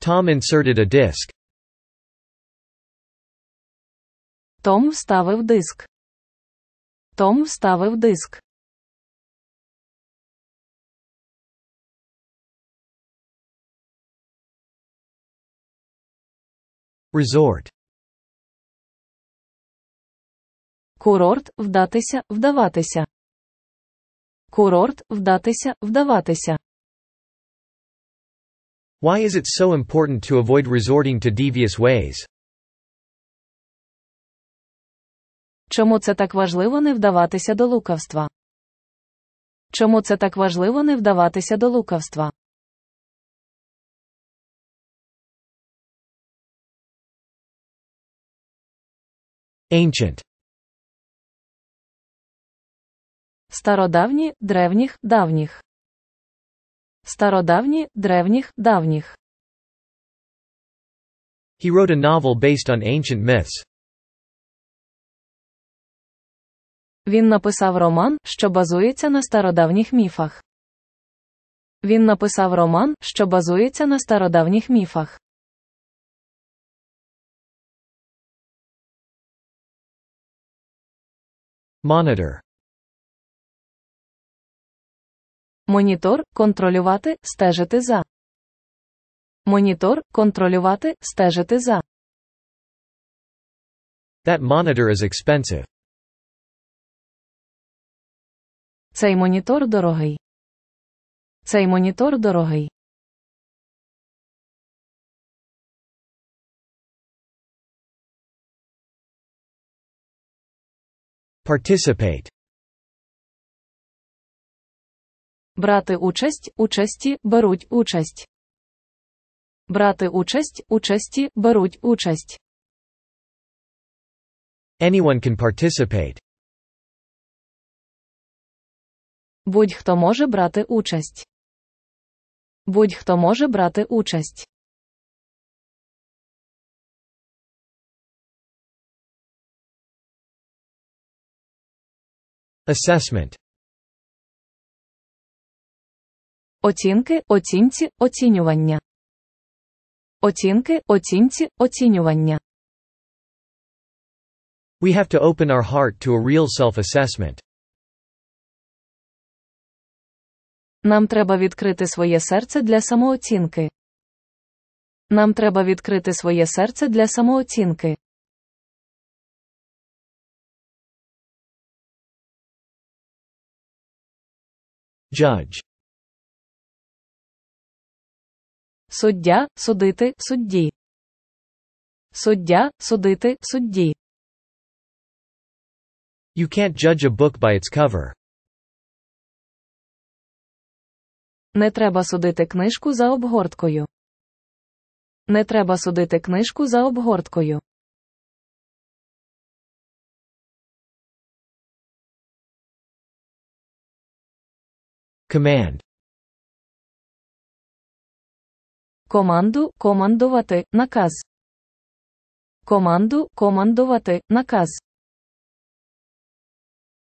Tom inserted a disc. Том вставив диск. Том вставив диск. Resort Курорт вдатися, вдаватися. Курорт вдатися, вдаватися. Why is it so important to avoid resorting to devious ways? Чому це так важливо не вдаватися до лукавства? Чому це так важливо не вдаватися до лукавства? Ancient Стародавні древніх давніх. Стародавні древніх давніх. He wrote a novel based on ancient myths. Він написав роман, що базується на стародавніх міфах. Він написав роман, що базується на стародавніх міфах. Monitor Монітор контролювати, стежити за. Монітор контролювати, стежити за. That monitor is expensive. Цей монітор дорогий. Цей монітор дорогий. Participate Брати участь участі беруть участь. Брати участь участі беруть участь. Anyone can participate. Будь-хто може брати участь. Будь-хто може брати участь. Assessment Оцінки, оцінці, оцінювання. Оцінки, оцінці, оцінювання. We have to open our heart to a real self-assessment. Нам треба відкрити своє серце для самооцінки. Нам треба відкрити своє серце для самооцінки. Judge Суддя судити судді. Суддя судити судді. You can't judge a book by its cover. Не треба судити книжку за обгорткою. Не треба судити книжку за обгорткою. Command Команду командувати наказ. Команду командувати наказ.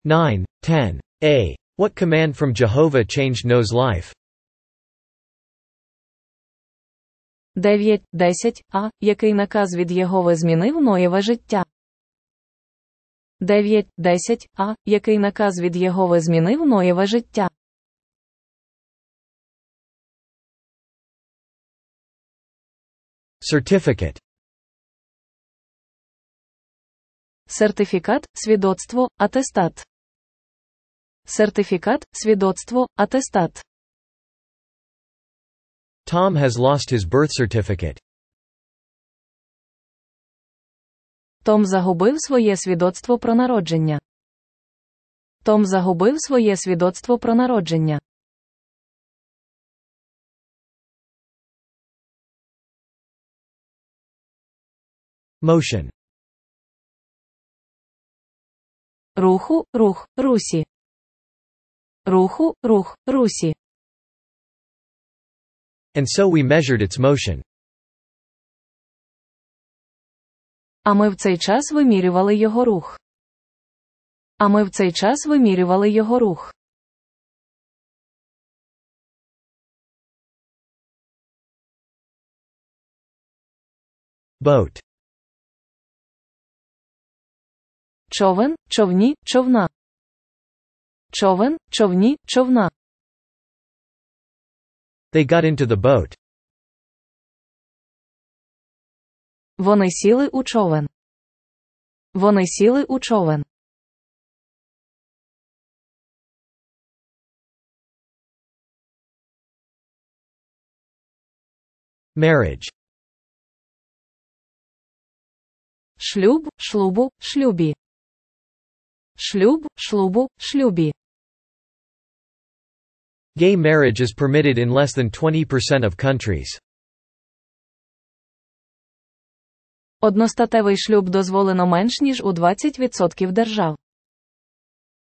9.10. A. What command from Jehovah changed Noah's life? 9.10 10. А. Який наказ від Єгови змінив Ноєве життя? 9. А. Який наказ від Єгови змінив Ноєве життя? Certificate Сертифікат, свідоцтво, атестат. Сертифікат, свідоцтво, атестат. Tom has lost his birth certificate. Том загубив своє свідоцтво про народження. Том загубив своє свідоцтво про народження. Motion Руху, рух, руси. Руху, рух, руси. And so we measured its motion. А ми в цей час вимірювали його рух. А ми в цей час вимірювали його рух. Boat човен, човні, човна. Човен, човні, човна. They got into the boat. Вони сіли у човен. Вони сіли у човен. Marriage. Шлюб, ШЛУБУ, шлюбі. Шлюб, шлюбу, шлюбі. Gay marriage is permitted in less than 20% of countries. Одностатевий шлюб дозволено менш ніж у 20% держав.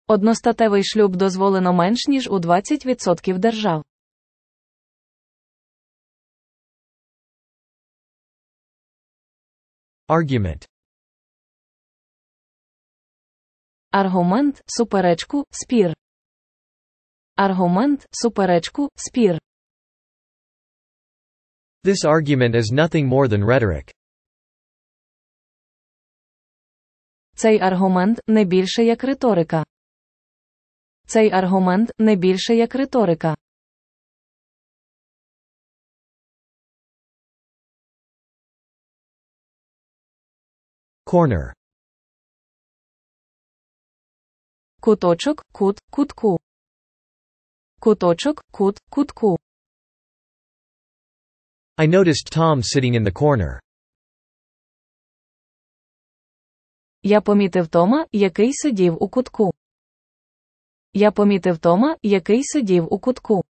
Одностатевий шлюб дозволено менш ніж у 20% держав. Argument Аргумент, суперечку, спір. Аргумент, суперечку, спір. This argument is nothing more than rhetoric. Цей аргумент не більше як риторика. Цей аргумент не більше як риторика. Corner куточок, кут, кутку. Куточок, кут, кутку. I noticed Tom sitting in the corner. Я помітив Тома, який сидів у кутку. Я помітив Тома, який сидів у кутку.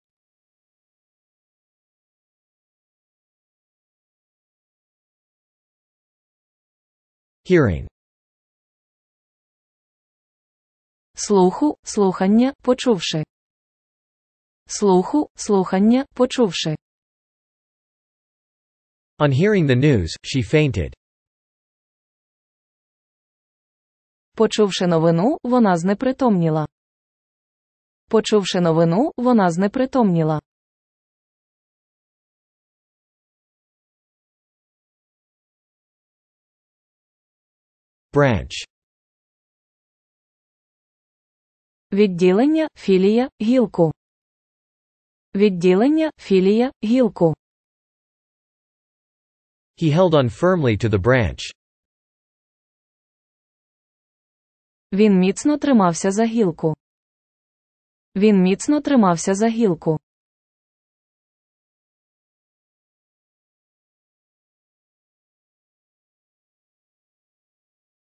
Hearing слуху, слухання, почувши. Слуху, слухання, почувши. On hearing the news, she fainted. Почувши новину, вона знепритомніла. Почувши новину, вона знепритомніла. Branch Відділення філія гілку. Відділення філія гілку. He held on firmly to the branch. Він міцно тримався за гілку. Він міцно тримався за гілку.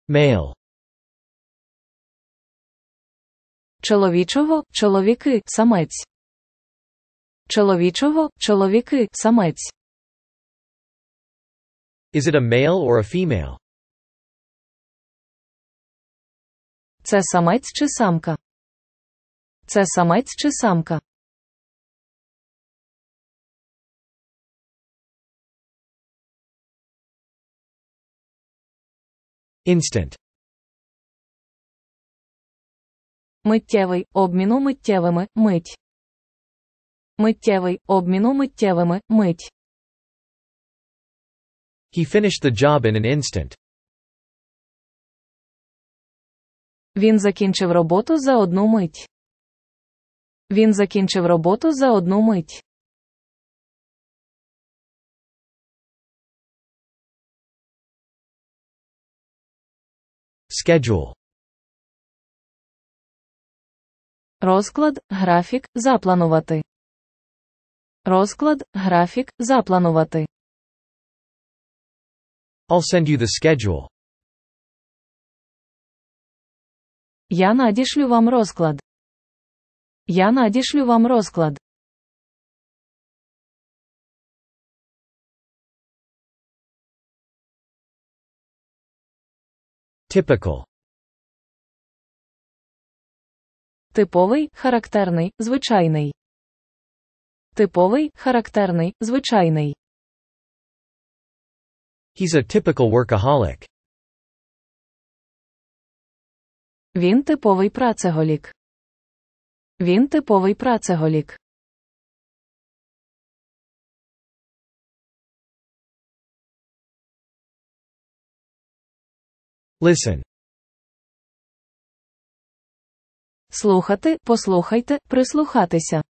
Male чоловічого, чоловіки, самець. Чоловічого, чоловіки, самець. Is it a male or a female? Це самець чи самка? Це самець чи самка? Instant. Миттєвий обміну миттєвими мить. Миттєвий обміну миттєвими мить. He finished the job in an instant. Він закінчив роботу за одну мить. Він закінчив роботу за одну мить. Schedule Розклад, графік, запланувати. Розклад, графік, запланувати. I'll send you the schedule. Я надішлю вам розклад. Я надішлю вам розклад. Typical. Типовий характерний звичайний. Типовий характерний звичайний. He's a typical workaholic. Він типовий працеголік. Він типовий працеголік. Listen. Слухати, послухайте, прислухатися.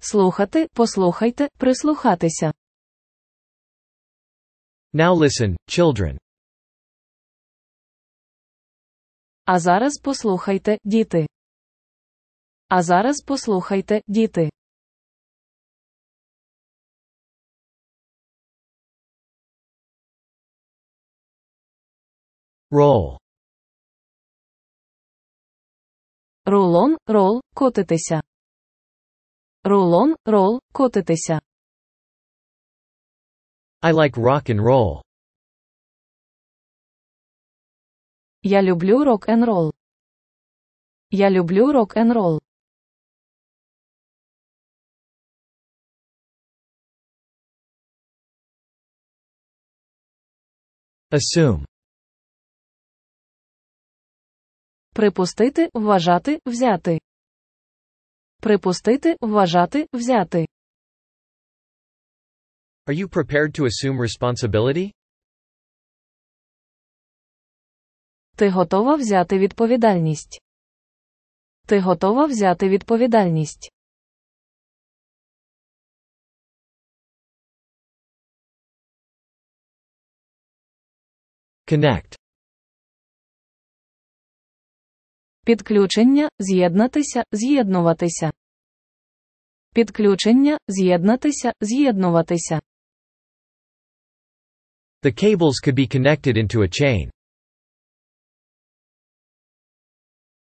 Слухати, послухайте, прислухатися. Now listen, children. А зараз послухайте, діти. А зараз послухайте, діти. Roll. Рулон, рол, котитися. Рулон, рол, котитися. I like rock and roll. Я люблю рок-н-рол. Я люблю рок-н-рол. Assume. Припустити, вважати, взяти. Припустити, вважати, взяти. Are you prepared to assume responsibility? Ти готова взяти відповідальність. Ти готова взяти відповідальність. Connect Підключення з'єднатися, з'єднуватися. Підключення з'єднатися, з'єднуватися. The cables could be connected into a chain.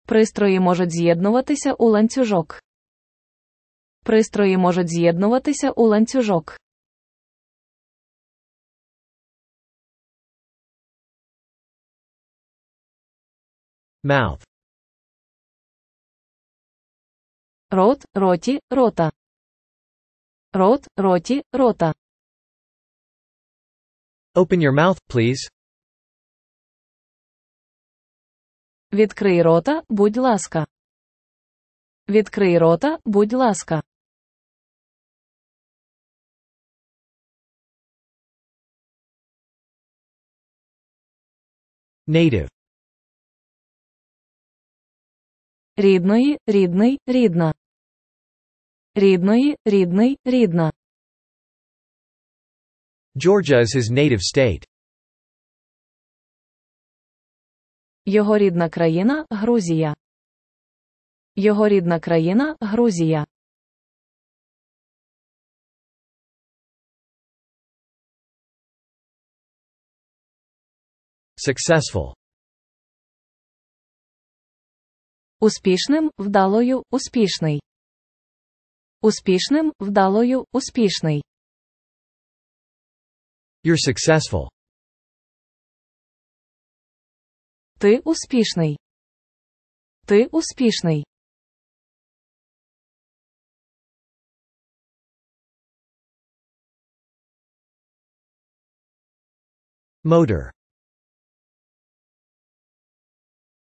Пристрої можуть з'єднуватися у ланцюжок. Пристрої можуть з'єднуватися у ланцюжок. Mouth рот, роти, рота. Рот, роти, рота. Open your mouth, please. Відкрий рота, будь ласка. Відкрий рота, будь ласка. Native рідної, рідний, рідна, рідної, рідний, рідна. Georgia is his native state. Його рідна країна Грузія. Його рідна країна Грузія. Successful Успішним, вдалою, успішний. Успішним, вдалою, успішний. You're successful. Ти успішний. Ти успішний. Motor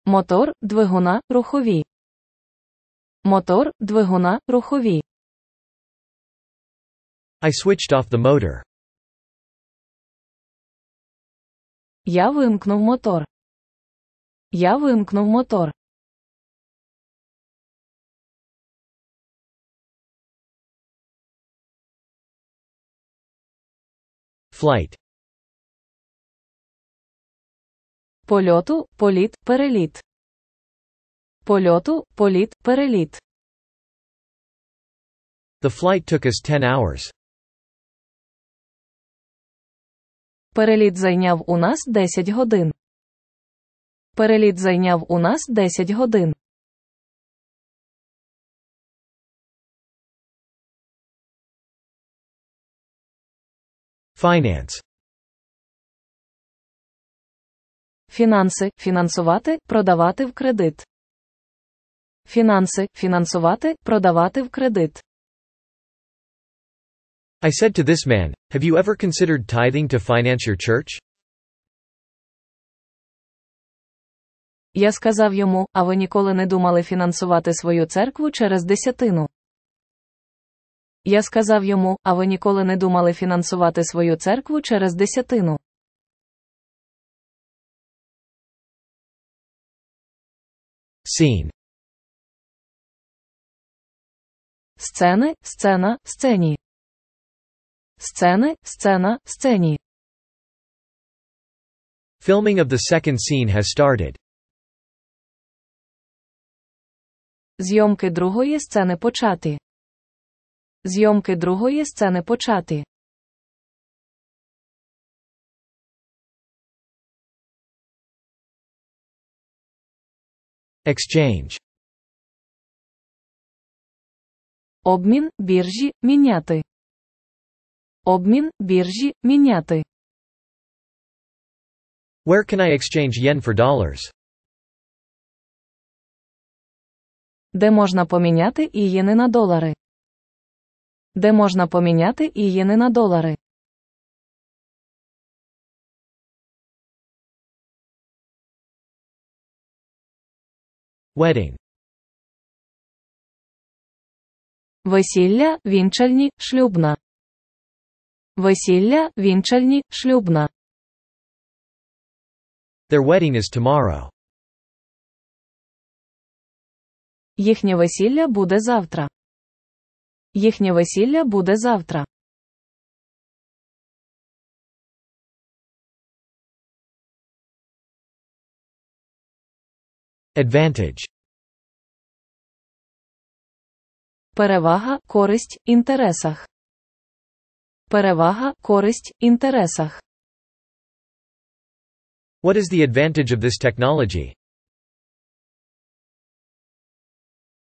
Мотор, двигуна, рухові. Мотор, двигуна, рухові. I switched off the motor. Я вимкнув мотор. Я вимкнув мотор. Flight. польоту, політ, переліт. Польоту, політ, переліт. The flight took us 10 hours. Переліт зайняв у нас 10 годин. Переліт зайняв у нас 10 годин. Finance Фінанси фінансувати, продавати в кредит. Фінанси фінансувати, продавати в кредит. I said to this man, have you ever considered tithing to finance your church? Я сказав йому, а ви ніколи не думали фінансувати свою церкву через десятину. Я сказав йому, а ви ніколи не думали фінансувати свою церкву через десятину. scene. Сцени, сцена, сцені. Сцени, сцена, сцені. Filming of the second scene has started. Зйомки другої сцени почати. Зйомки другої сцени почати. Exchange. Обмін біржі міняти. Обмін біржі міняти. Where can I exchange yen for dollars? Де можна поміняти ієни на долари? Де можна поміняти ієни на долари? Wedding Весілля, вінчальні, шлюбна. Весілля, вінчальні, шлюбна. Their wedding is tomorrow. Їхнє весілля буде завтра. Їхнє весілля буде завтра. Advantage Перевага, користь, інтересах. Перевага, користь, інтересах. What is the advantage of this technology?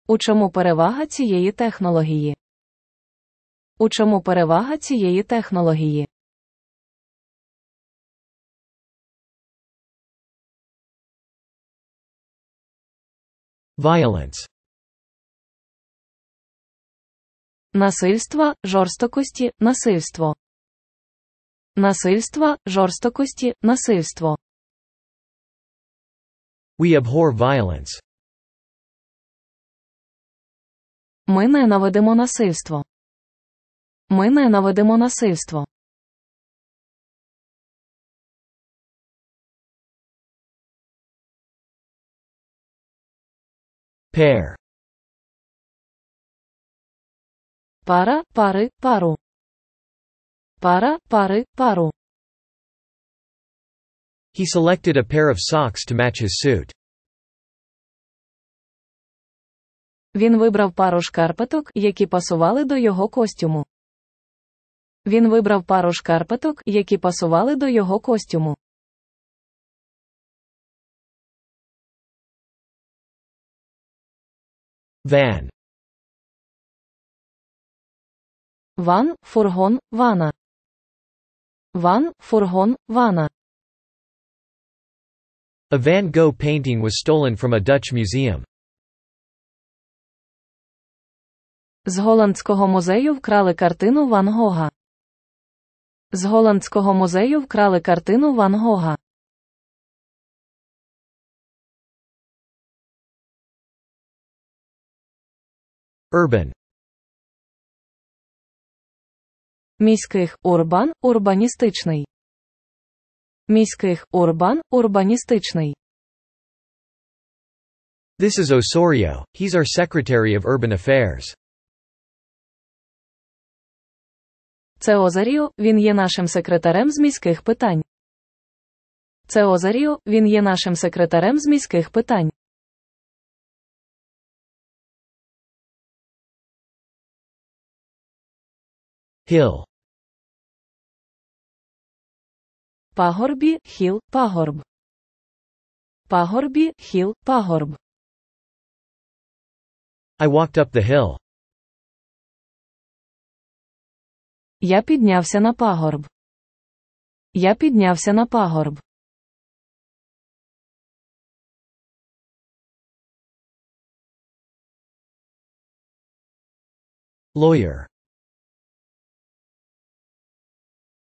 У чому перевага цієї технології? У чому перевага цієї технології? Violence. Насильства, жорстокості, насильство. Насильства, жорстокості, насильство. We abhor violence. Ми ненавидимо насильство. Ми ненавидимо насильство. Pair. Пара, пари, пару. Пара, пари, пару. He selected a pair of socks to match his suit. Він вибрав пару шкарпеток, які пасували до його костюму. Він вибрав пару шкарпеток, які пасували до його костюму. van van for hon. vana van for hon. vana a van gogh painting was stolen from a dutch museum z holandskogo muzeju wkrali kartynu van gogha z holandskogo muzeju wkrali kartynu van gogha Urban Міських урбан урбаністичний. Міських урбан урбаністичний. This is Osorio. He's our Secretary of Urban Affairs. Це Озаріо, він є нашим секретарем з міських питань. Це Озаріо, він є нашим секретарем з міських питань. hill. Pahorbi, hill, pahorb. I walked up the hill. Я піднявся на пагорб. Я піднявся на пагорб. Lawyer.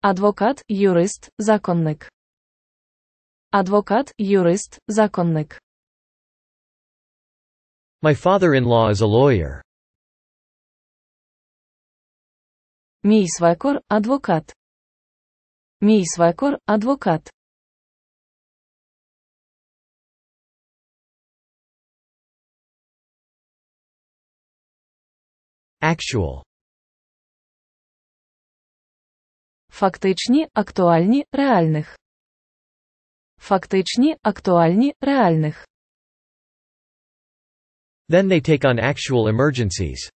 Адвокат, юрист, законник. Адвокат, юрист, законник. My father-in-law is a lawyer. Мій свекор адвокат. Мій свекор адвокат. Actual Фактичні, актуальні, реальних. Фактичні, актуальні, реальних. Then they take on actual emergencies.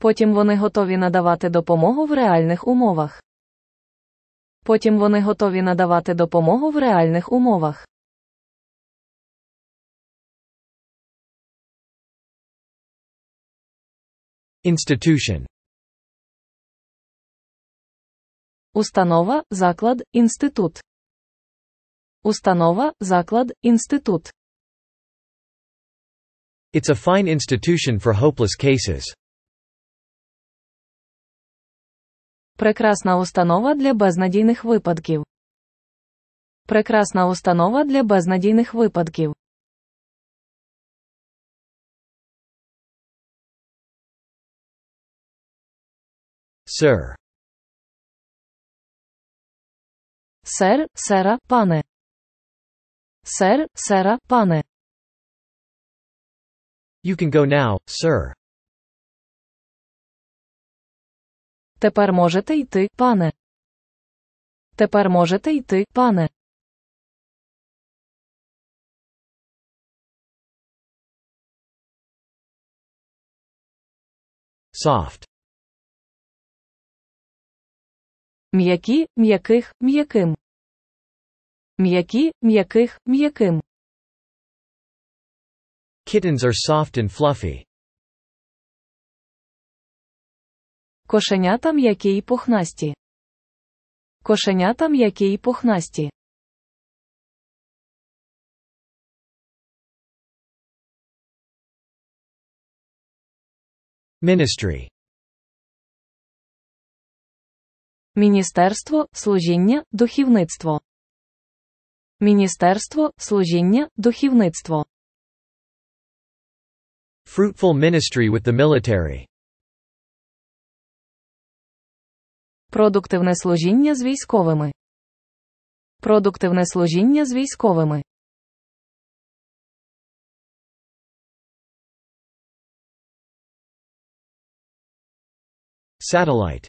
Потім вони готові надавати допомогу в реальних умовах. Потім вони готові надавати допомогу в реальних умовах. Institution Установа, заклад, інститут. Установа, заклад, інститут. It's a fine institution for hopeless cases. Прекрасна установа для безнадійних випадків. Прекрасна установа для безнадійних випадків. Sir. Сер, сера, пане. Сер, сера, пане. You can go now, sir. Тепер можете йти, пане. Тепер можете йти, пане. Soft. М'які, м'яких, м'яким. М'які, м'яких, м'яким. Kittens are soft and fluffy. Кошенята м'які й пухнасті. Кошенята м'які й пухнасті. Ministry Міністерство служіння духівництво. Міністерство служіння духівництво. Fruitful ministry with the military. Продуктивне служіння з військовими. Продуктивне служіння з військовими. Satellite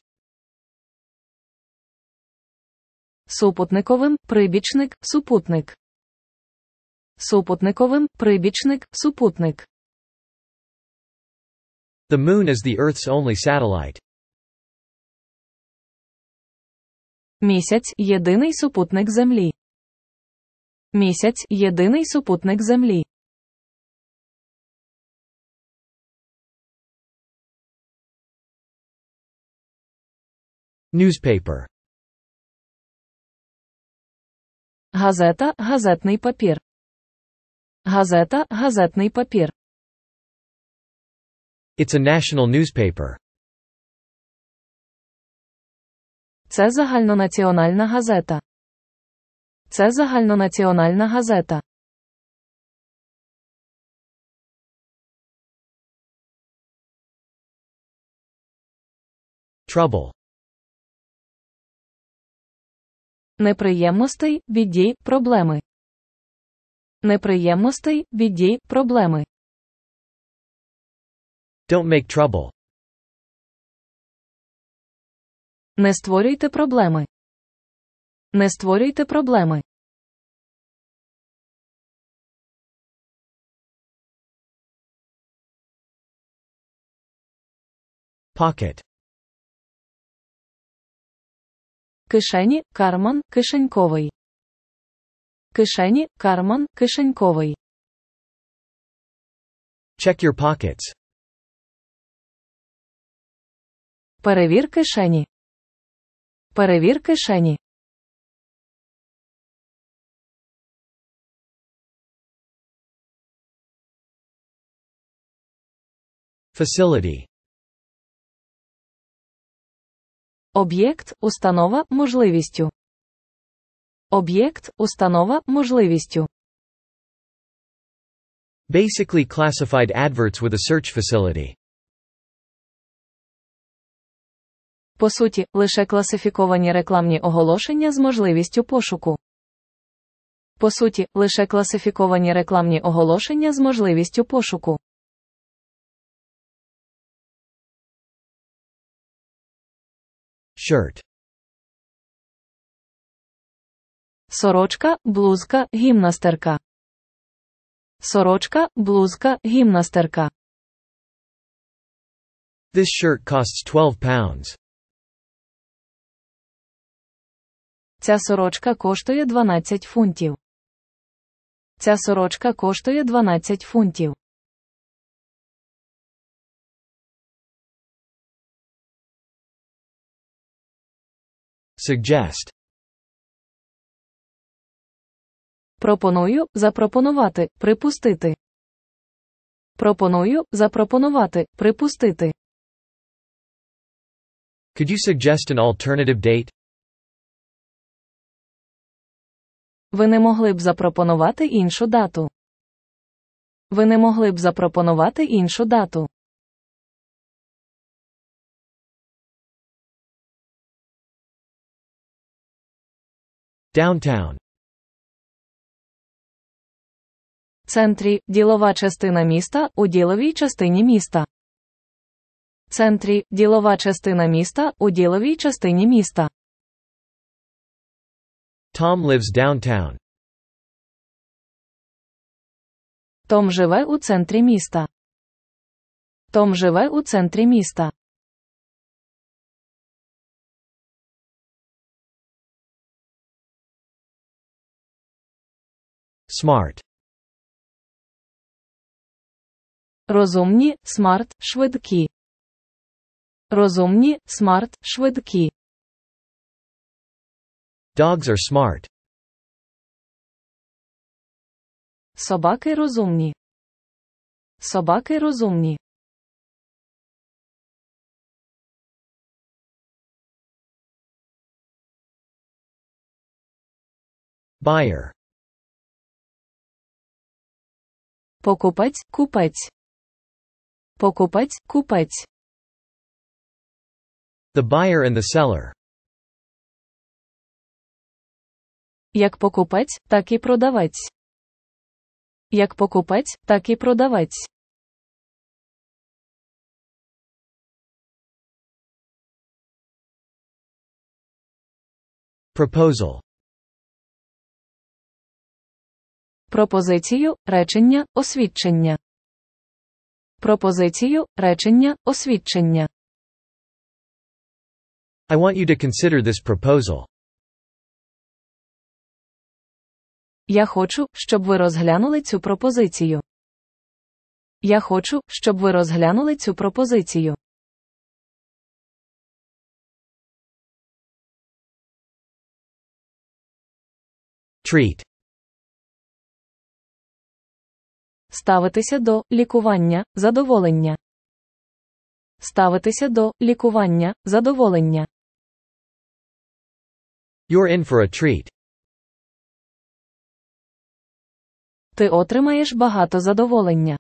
супутниковим прибічник супутник. Супутниковим прибічник супутник. The moon is the Earth's only satellite. Місяць єдиний супутник Землі. Місяць єдиний супутник Землі. Newspaper Газета, газетний папір. Газета, газетний папір. It's a national newspaper. Це загальнонаціональна газета. Це загальнонаціональна газета. Trouble. Неприємностей від проблеми. Неприємностей від проблеми. Don't make trouble. Не створюйте проблеми. Не створюйте проблеми. Pocket. кишені, карман, кишеньковий. Кишені, карман, кишеньковий. Check your pockets. Перевір кишені. Перевір кишені. Facility Об'єкт, установа можливістю. Об'єкт, установа можливістю. Basically classified adverts with a search facility. По суті, лише класифіковані рекламні оголошення з можливістю пошуку. По суті, лише класифіковані рекламні оголошення з можливістю пошуку. Shirt. Сорочка, блузка, гімнастерка. Сорочка, блузка, гімнастерка. This shirt costs 12 pounds. Ця сорочка коштує 12 фунтів. Ця сорочка коштує 12 фунтів. Suggest. Пропоную запропонувати, припустити. Пропоную запропонувати, припустити. Could you suggest an alternative date? Ви не могли б запропонувати іншу дату. Ви не могли б запропонувати іншу дату. Downtown. Центрі ділова частина міста у діловій частині міста. Центрі ділова частина міста у діловій частині міста. Tom lives downtown. Том живе у центрі міста. Том живе у центрі міста. smart. Розумні, smart, швидкі. Розумні, smart, швидкі. Dogs are smart. Собаки розумні. Собаки розумні. Buyer Покупать, купать. Покупать, купать. The buyer and the seller. Як покупать, так і продавать. Як покупать, так і продавать. Proposal Пропозицію, речення, освідчення. Пропозицію, речення, освідчення. I want you to consider this proposal. Я хочу, щоб ви розглянули цю пропозицію. Я хочу, щоб ви розглянули цю пропозицію. Treat Ставитися до лікування, задоволення. Ставитися до лікування, задоволення. You're in for a treat. Ти отримаєш багато задоволення.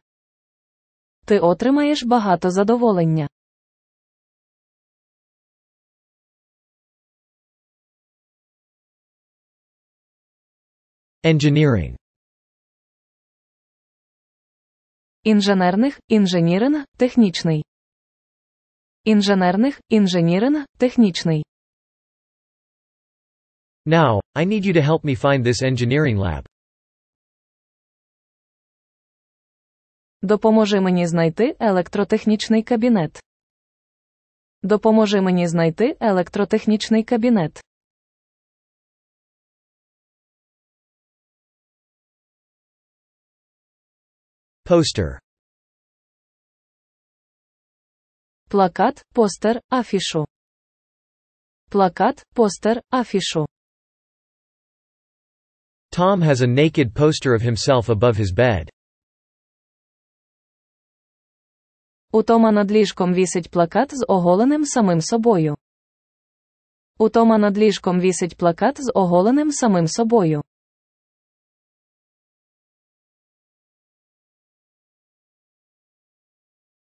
Ти отримаєш багато задоволення. Engineering Інженерних, інженірина, технічний. Інженерних, інженірина, технічний. Now, I need you to help me find this engineering lab. Допоможи мені знайти електротехнічний кабінет. Допоможи мені знайти електротехнічний кабінет. Poster Плакат, постер, афішу. Плакат, постер, афішу. Tom has a naked poster of himself above his bed. У Тома над ліжком вісить плакат з оголеним самим собою. У Тома над ліжком вісить плакат з оголеним самим собою.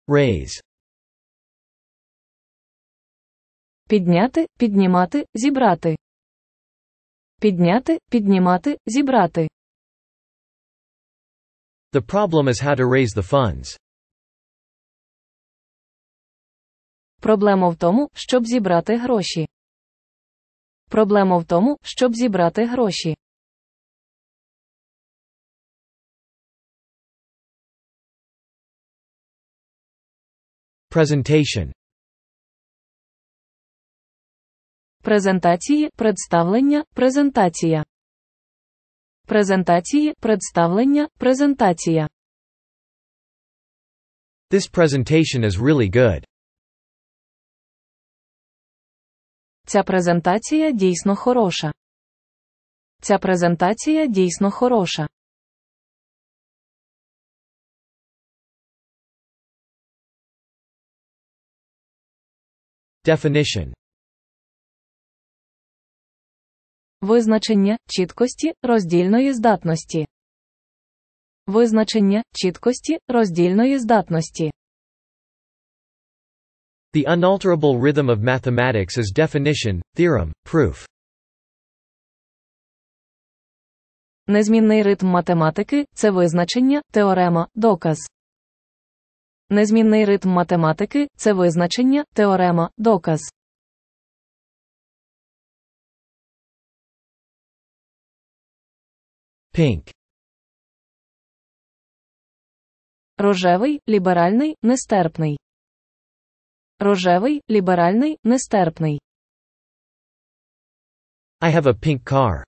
Raise. Підняти, піднімати, зібрати. Підняти, піднімати, зібрати. The problem is how to raise the funds. Проблема в тому, щоб зібрати гроші. Проблема в тому, щоб зібрати гроші. Presentation Презентації, представлення, презентація. Презентації, представлення, презентація. This presentation is really good. Ця презентація дійсно хороша. Ця презентація дійсно хороша. Definition Визначення чіткості роздільної здатності. Визначення чіткості роздільної здатності. The unalterable rhythm of mathematics is definition, theorem, proof. Незмінний ритм математики це визначення, теорема, доказ. Незмінний ритм математики це визначення, теорема, доказ. Pink. Рожевий, ліберальний, нестерпний. Рожевий, ліберальний, нестерпний. I have a pink car.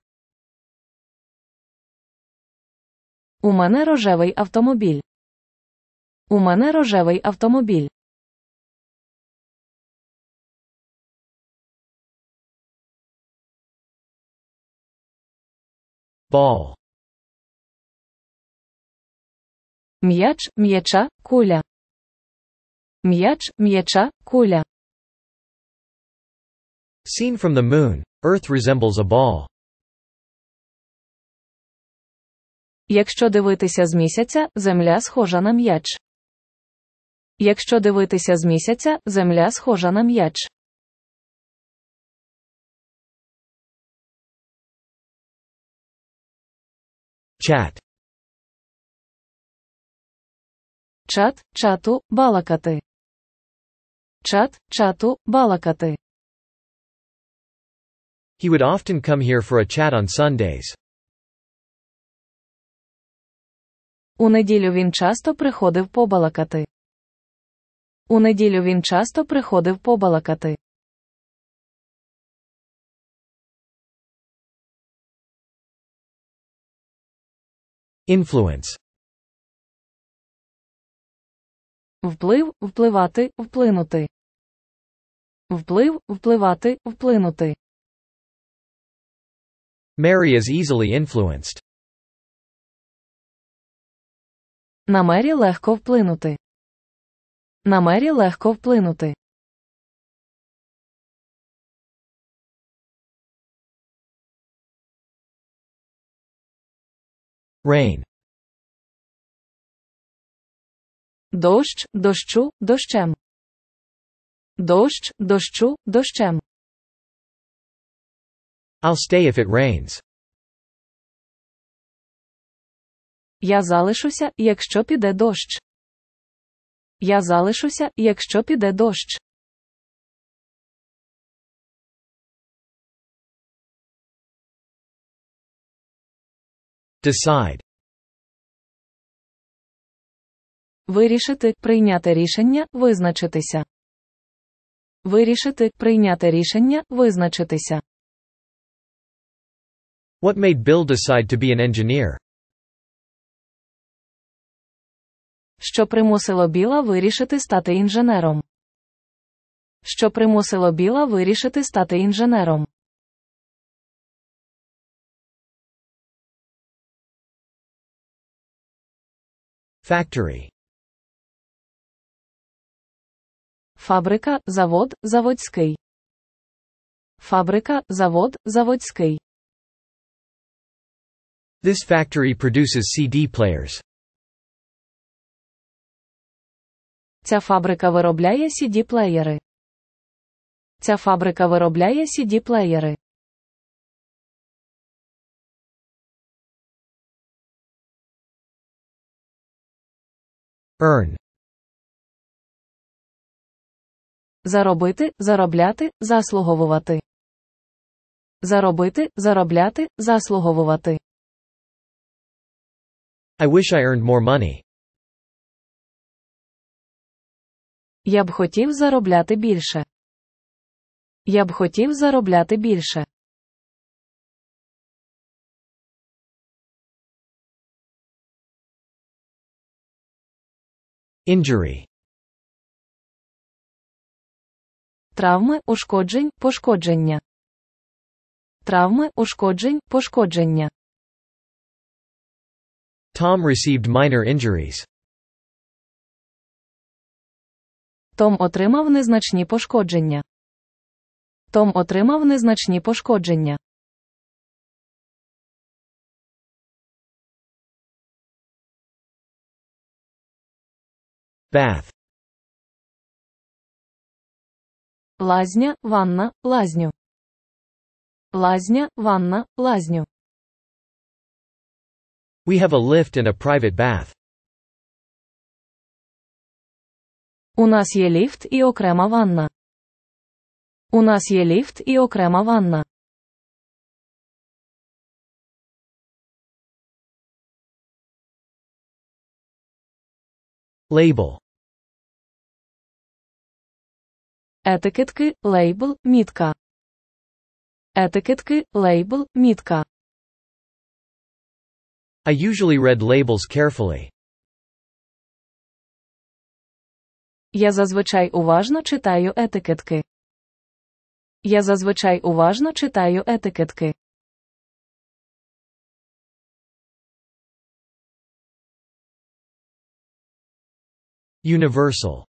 У мене рожевий автомобіль. У мене рожевий автомобіль. Ball. М'яч, м'яча, куля. М'яч, м'яча, куля. Seen from the moon, Earth resembles a ball. Якщо дивитися з місяця, земля схожа на м'яч. Якщо дивитися з місяця, земля схожа на м'яч. Чат. Чат, чату, балакати. Чат, чату, балакати. He would often come here for a chat on Sundays. У неділю він часто приходив побалакати. У неділю він часто приходив побалакати. Influence. Вплив впливати, вплинути. Вплив впливати, вплинути. Mary is easily influenced. На Мері легко вплинути. На мері легко вплинути. Rain. Дощ, дощу, дощем. Дощ, дощу, дощем. I'll stay if it rains. Я залишуся, якщо піде дощ. Я залишуся, якщо піде дощ. Decide. Вирішити прийняти рішення визначитися. Вирішити прийняти рішення визначитися. What made Bill decide to be an engineer? Що примусило Біла вирішити стати інженером? Що примусило Біла вирішити стати інженером? Factory. Фабрика, завод, заводський. Фабрика, завод, заводський. This factory produces CD players. Ця фабрика виробляє cd плеєри Ця фабрика виробляє cd плеєри Earn. Заробити, заробляти, заслуговувати. Заробити, заробляти, заслуговувати. I wish I earned more money. Я б хотів заробляти більше. Я б хотів заробляти більше. Injury. Травми ушкоджень пошкодження. Травми ушкоджень пошкодження. Tom received minor injuries. Том отримав незначні пошкодження. Том отримав незначні пошкодження. Bath. Лазня, ванна, лазню. Лазня, ванна, лазню. We have a lift and a private bath. У нас є ліфт і окрема ванна. У нас є ліфт і окрема ванна. Лейбл. Етикетки, лейбл, мітка. Етикетки, лейбл, мітка. I usually read labels carefully. Я зазвичай уважно читаю етикетки. Я зазвичай уважно читаю етикетки. Universal.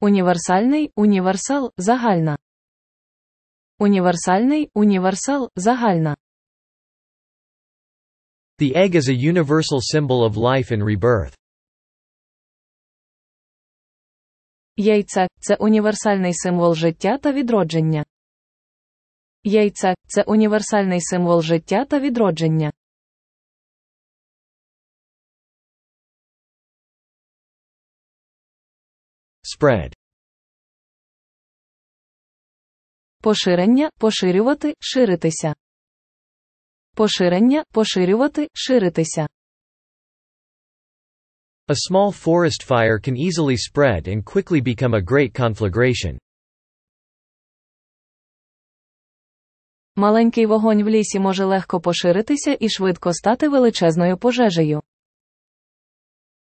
Універсальний універсал загальна. Універсальний універсал загальна. The egg is a universal symbol of life and rebirth. Яйце це універсальний символ життя та відродження. Яйце це універсальний символ життя та відродження. Spread. Поширення поширювати ширитися. Поширення поширювати ширитися. A small forest fire can easily spread and quickly become a great conflagration. Маленький вогонь в лісі може легко поширитися і швидко стати величезною пожежею.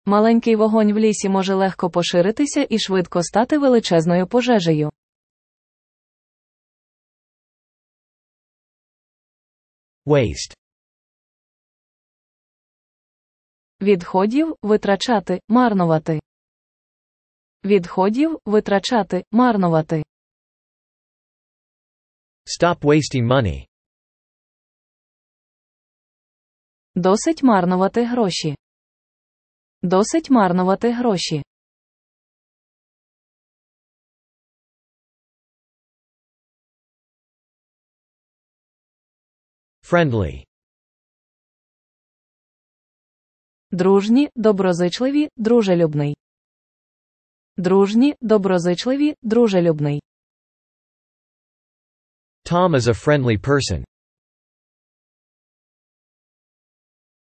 Маленький вогонь в лісі може легко поширитися і швидко стати величезною пожежею. Waste Відходів витрачати, марнувати. Відходів витрачати, марнувати. Stop wasting money. Досить марнувати гроші. Досить марнувати гроші. Friendly. Дружні, доброзичливі, дружелюбний. Дружні, доброзичливі, дружелюбний. Tom is a friendly person.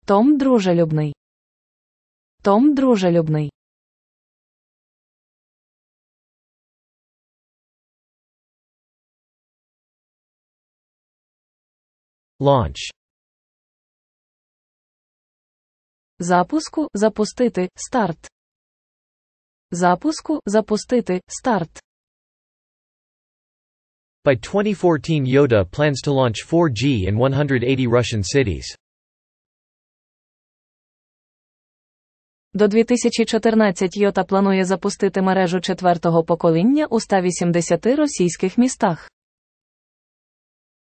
Том дружелюбний. Том дружелюбний. Launch Запуску запустити старт. Запуску запустити старт. By 2014 Yoda plans to launch 4G in 180 Russian cities. До 2014 Йота планує запустити мережу четвертого покоління у 180 російських містах.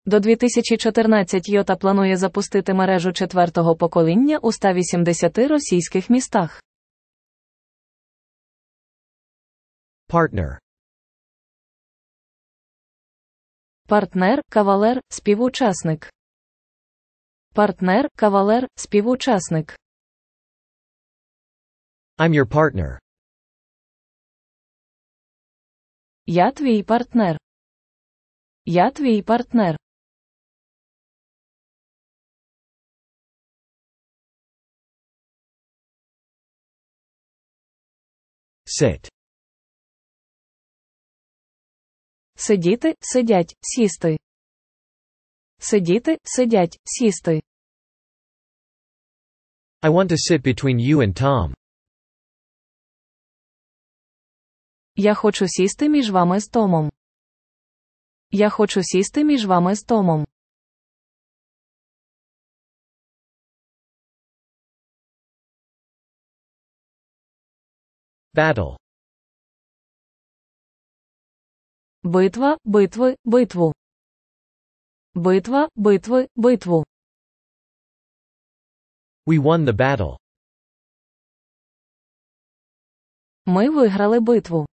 До 2014 Йота планує запустити мережу четвертого покоління у 180 російських містах. Партнер. Партнер, кавалер, співучасник. Партнер, кавалер, співучасник. I'm your partner. Я твій партнер. Я твій партнер. sit. Сидіти, сидять, сісти. Сидіти, сидять, сісти. I want to sit between you and Tom. Я хочу сісти між вами з Томом. Я хочу сісти між вами з Томом. Battle. Битва, битви, битву. Битва, битви, битву. We won the battle. Ми виграли битву.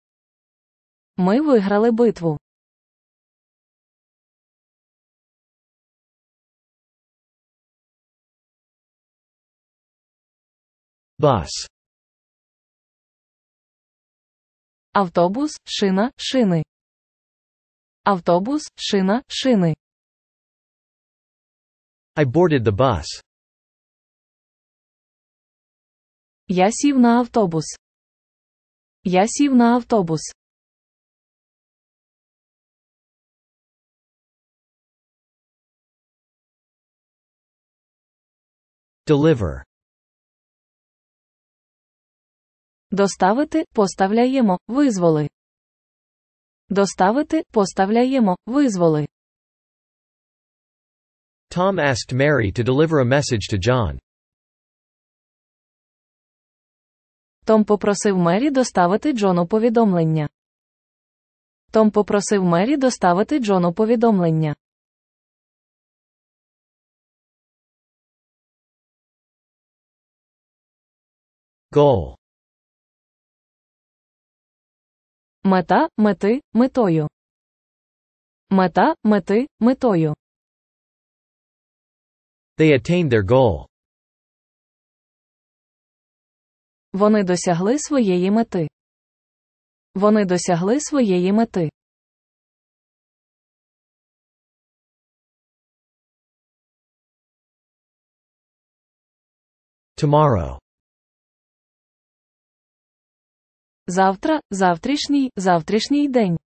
Ми виграли битву. Bus. Автобус, шина, шини. Автобус, шина, шини. I boarded the bus. Я сів на автобус. Я сів на автобус. Deliver. Доставити поставляємо визволи. Доставити поставляємо визволи. Tom asked Mary to deliver a message to John. Том попросив Мері доставити Джону повідомлення. Том попросив Мері доставити Джону повідомлення. Goal Мета мети метою. Мета мети метою. They attained their goal. Вони досягли своєї мети. Вони досягли своєї мети. Tomorrow. Завтра, завтрашній, завтрашній день.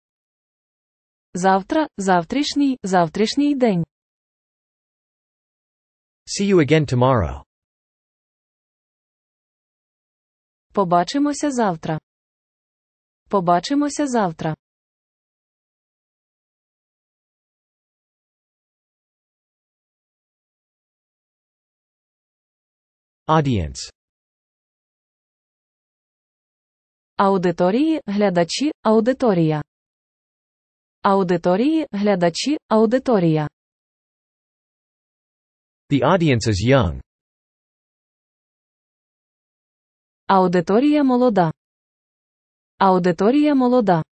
Завтра, завтрашній, завтрашній день. See you again tomorrow. Побачимося завтра. Побачимося завтра. Audience Аудиторії, глядачі, аудиторія. Аудиторії, глядачі, аудиторія. The audience is young. Аудиторія молода. Аудиторія молода.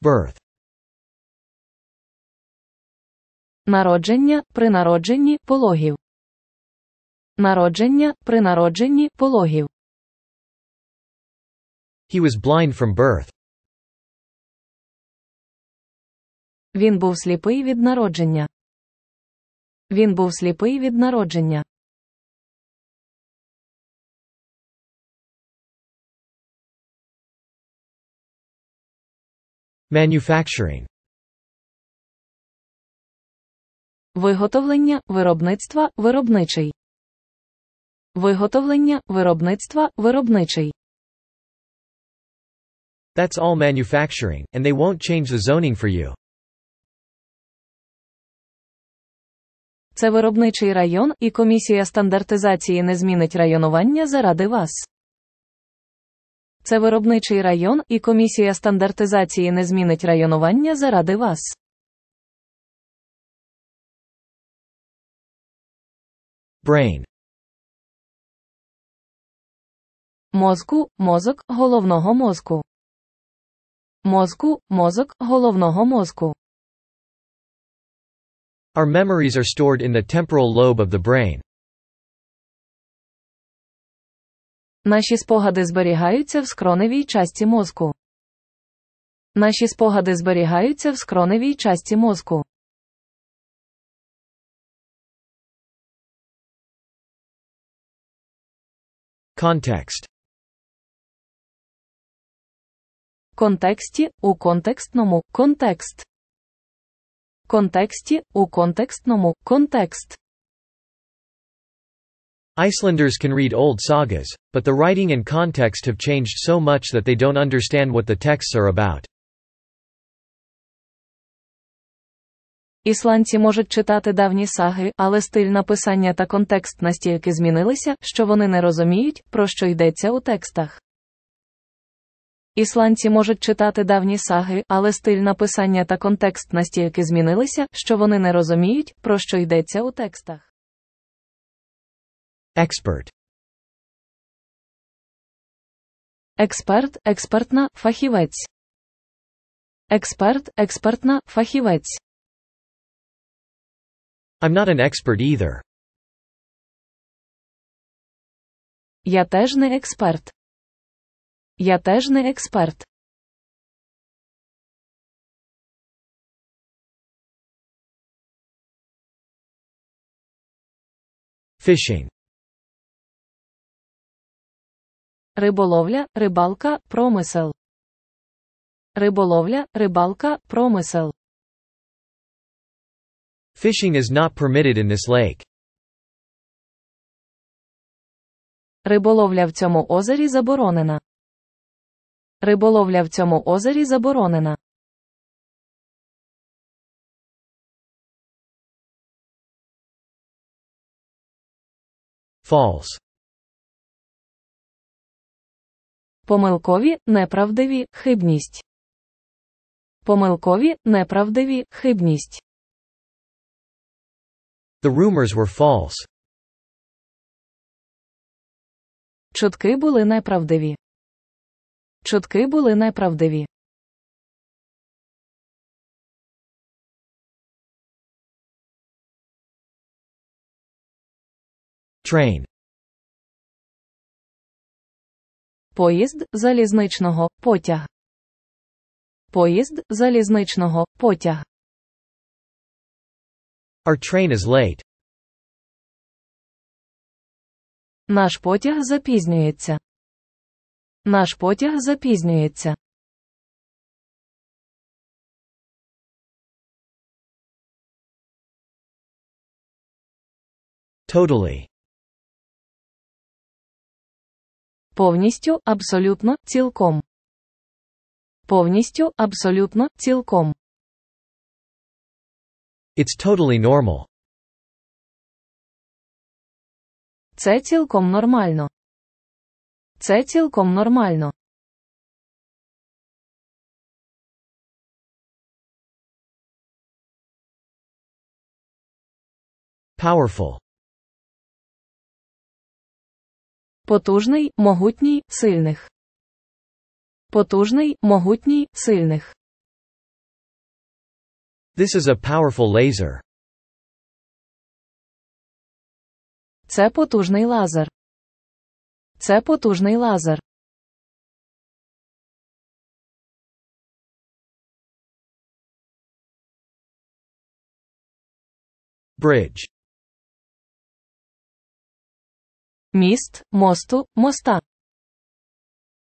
Birth Народження при народженні пологів. Народження при народженні пологів. He was blind from birth. Він був сліпий від народження. Він був сліпий від народження. Manufacturing Виготовлення виробництва виробничий. Виготовлення виробництва виробничий. That's all manufacturing, and they won't change the zoning for you. Це виробничий район, і комісія стандартизації не змінить районування заради вас. Це виробничий район, і комісія стандартизації не змінить районування заради вас. brain. Мозку, мозок, головного мозку. Мозку, мозок, головного мозку. Our memories are stored in the temporal lobe of the brain. Наші спогади зберігаються в скроневій часті мозку. Наші спогади зберігаються в скроневій часті мозку. Context Контексті у контекстному контекст. Контексті у контекстному контекст. Icelanders can read old sagas, but the writing and context have changed so much that they don't understand what the texts are about. Ісландці можуть читати давні саги, але стиль написання та контекст настільки змінилися, що вони не розуміють, про що йдеться у текстах. Ісландці можуть читати давні саги, але стиль написання та контекст настільки змінилися, що вони не розуміють, про що йдеться у текстах. Експерт Експерт, експертна, фахівець. Експерт, експертна, фахівець. I'm not an expert either. Я теж не експерт. Я теж не експерт. Fishing. Риболовля, рибалка, промисел. Риболовля, рибалка, промисел. Fishing is not permitted in this lake. Риболовля в цьому озері заборонена. Риболовля в цьому озері заборонена. False. Помилкові, неправдиві, хибність. Помилкові, неправдиві, хибність. The rumors were false. Чутки були неправдиві. Чутки були неправдиві. Train. Поїзд залізничного потяг. Поїзд залізничного потяг. Our train is late. Наш потяг запізнюється. Наш потяг запізнюється. Totally. Повністю, абсолютно, цілком. Повністю, абсолютно, цілком. It's totally normal. Це цілком нормально. Це цілком нормально. Powerful. Потужний, могутній, сильних. Потужний, могутній, сильних. This is a powerful laser. Це потужний лазер. Це потужний лазер. Bridge. Міст, мосту, моста.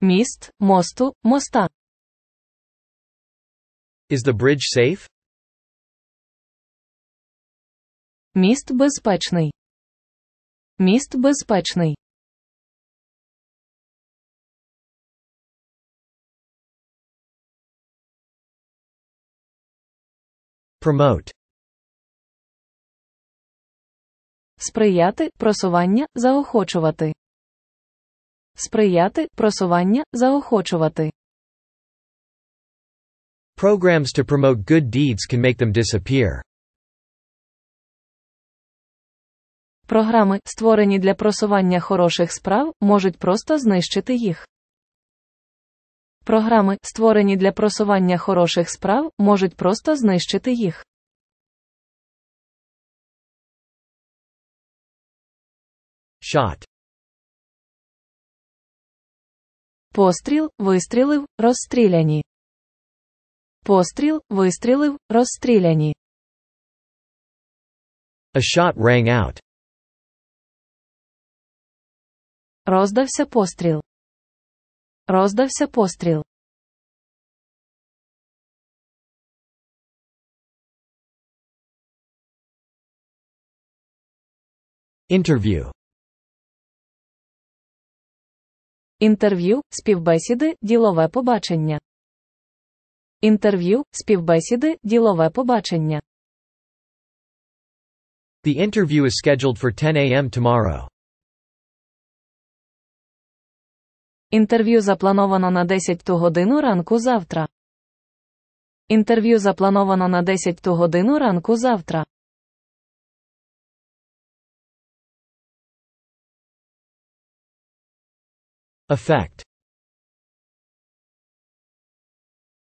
Міст, мосту, моста. Is the bridge safe? Міст безпечний. Міст безпечний. Promote. Сприяти просування заохочувати. Сприяти просування заохочувати. Programs to promote good deeds can make them disappear. програми, створені для просування хороших справ, можуть просто знищити їх. Програми, створені для просування хороших справ, можуть просто знищити їх. Shot. Постріл, вистрілив, розстріляні. Постріл, вистрілив, розстріляні. A shot rang out. Роздався постріл. Роздався постріл. Інтерв'ю. Інтерв'ю, співбесіди, ділове побачення. Інтерв'ю, співбесіди, ділове побачення. The interview is scheduled for 10 a.m. tomorrow. Інтерв'ю заплановано на 10 ту годину ранку завтра. Інтерв'ю заплановано на 10 ту годину ранку завтра. Ефект.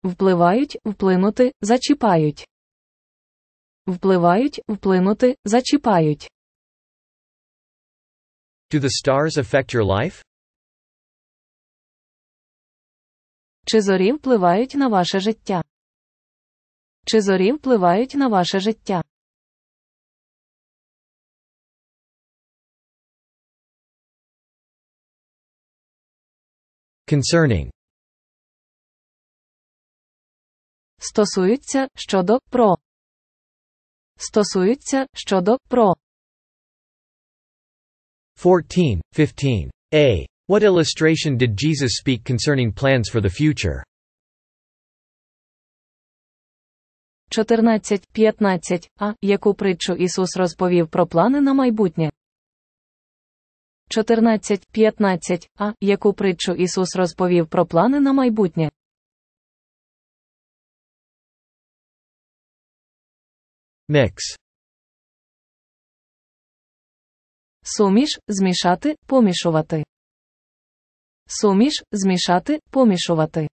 Впливають, вплинути, зачіпають. Впливають, вплинути, зачіпають. Do the stars affect your life? Чи зорі впливають на ваше життя? Чи зорі впливають на ваше життя? Concerning. Стосуються щодо про. Стосуються щодо про. 14, 15, A. What illustration did Jesus speak concerning plans for the future? 14.15 А яку притчу Ісус розповів про плани на майбутнє? 14.15 А яку притчу Ісус розповів про плани на майбутнє? Mix. Суміш змішати, помішувати. Суміш змішати, помішувати.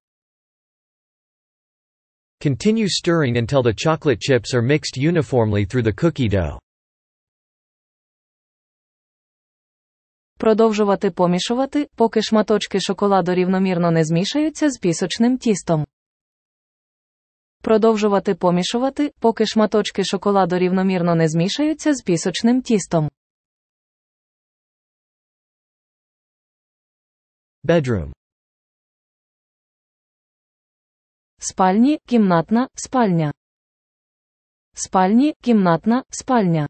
Continue stirring until the chocolate chips are mixed uniformly through the cookie dough. Продовжувати помішувати, поки шматочки шоколаду рівномірно не змішаються з пісочним тістом. Продовжувати помішувати, поки шматочки шоколаду рівномірно не змішаються з пісочним тістом. Bedroom. Спальни, кімнатна, спальня. Спальни, кімнатна, спальня.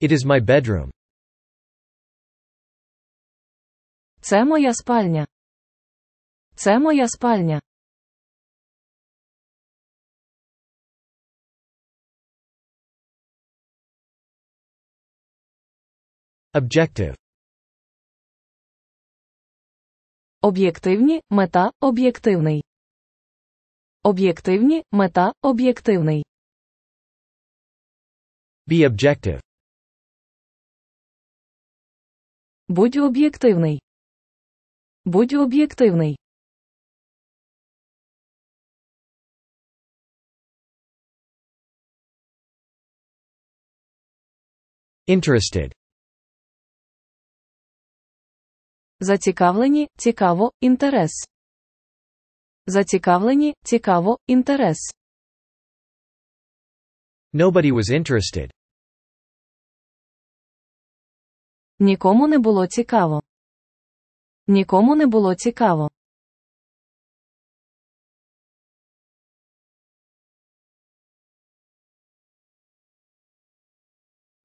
It is my bedroom. Це моя спальня. Це моя спальня. Objective Об'єктивні мета об'єктивний. Об'єктивні мета об'єктивний. Be objective. Будь об'єктивний. Будь об'єктивний. Interested. Зацікавлені, цікаво, інтерес. Зацікавлені, цікаво, інтерес. Nobody was interested. Нікому не було цікаво. Нікому не було цікаво.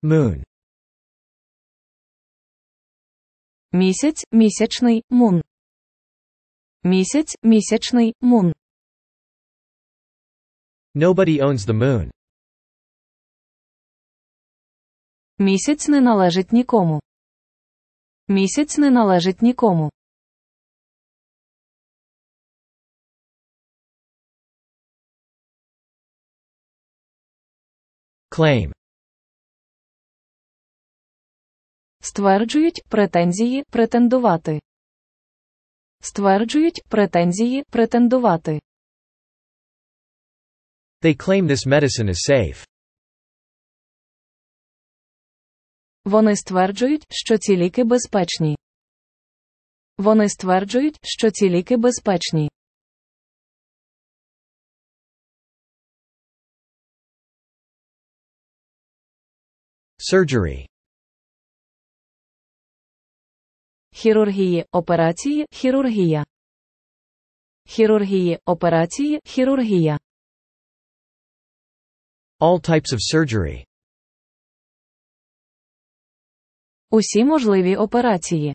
Moon. Місяць місячний мун. Місяць місячний мун. Nobody owns the moon. Місяць не належить нікому. Місяць не належить нікому. Claim стверджують претензії претендувати. Стверджують претензії претендувати. They claim this medicine is safe. Вони стверджують, що ці ліки безпечні. Вони стверджують, що ці ліки безпечні. Surgery хірургії, операції, хірургія. Хірургії, операції, хірургія. All types of surgery. Усі можливі операції.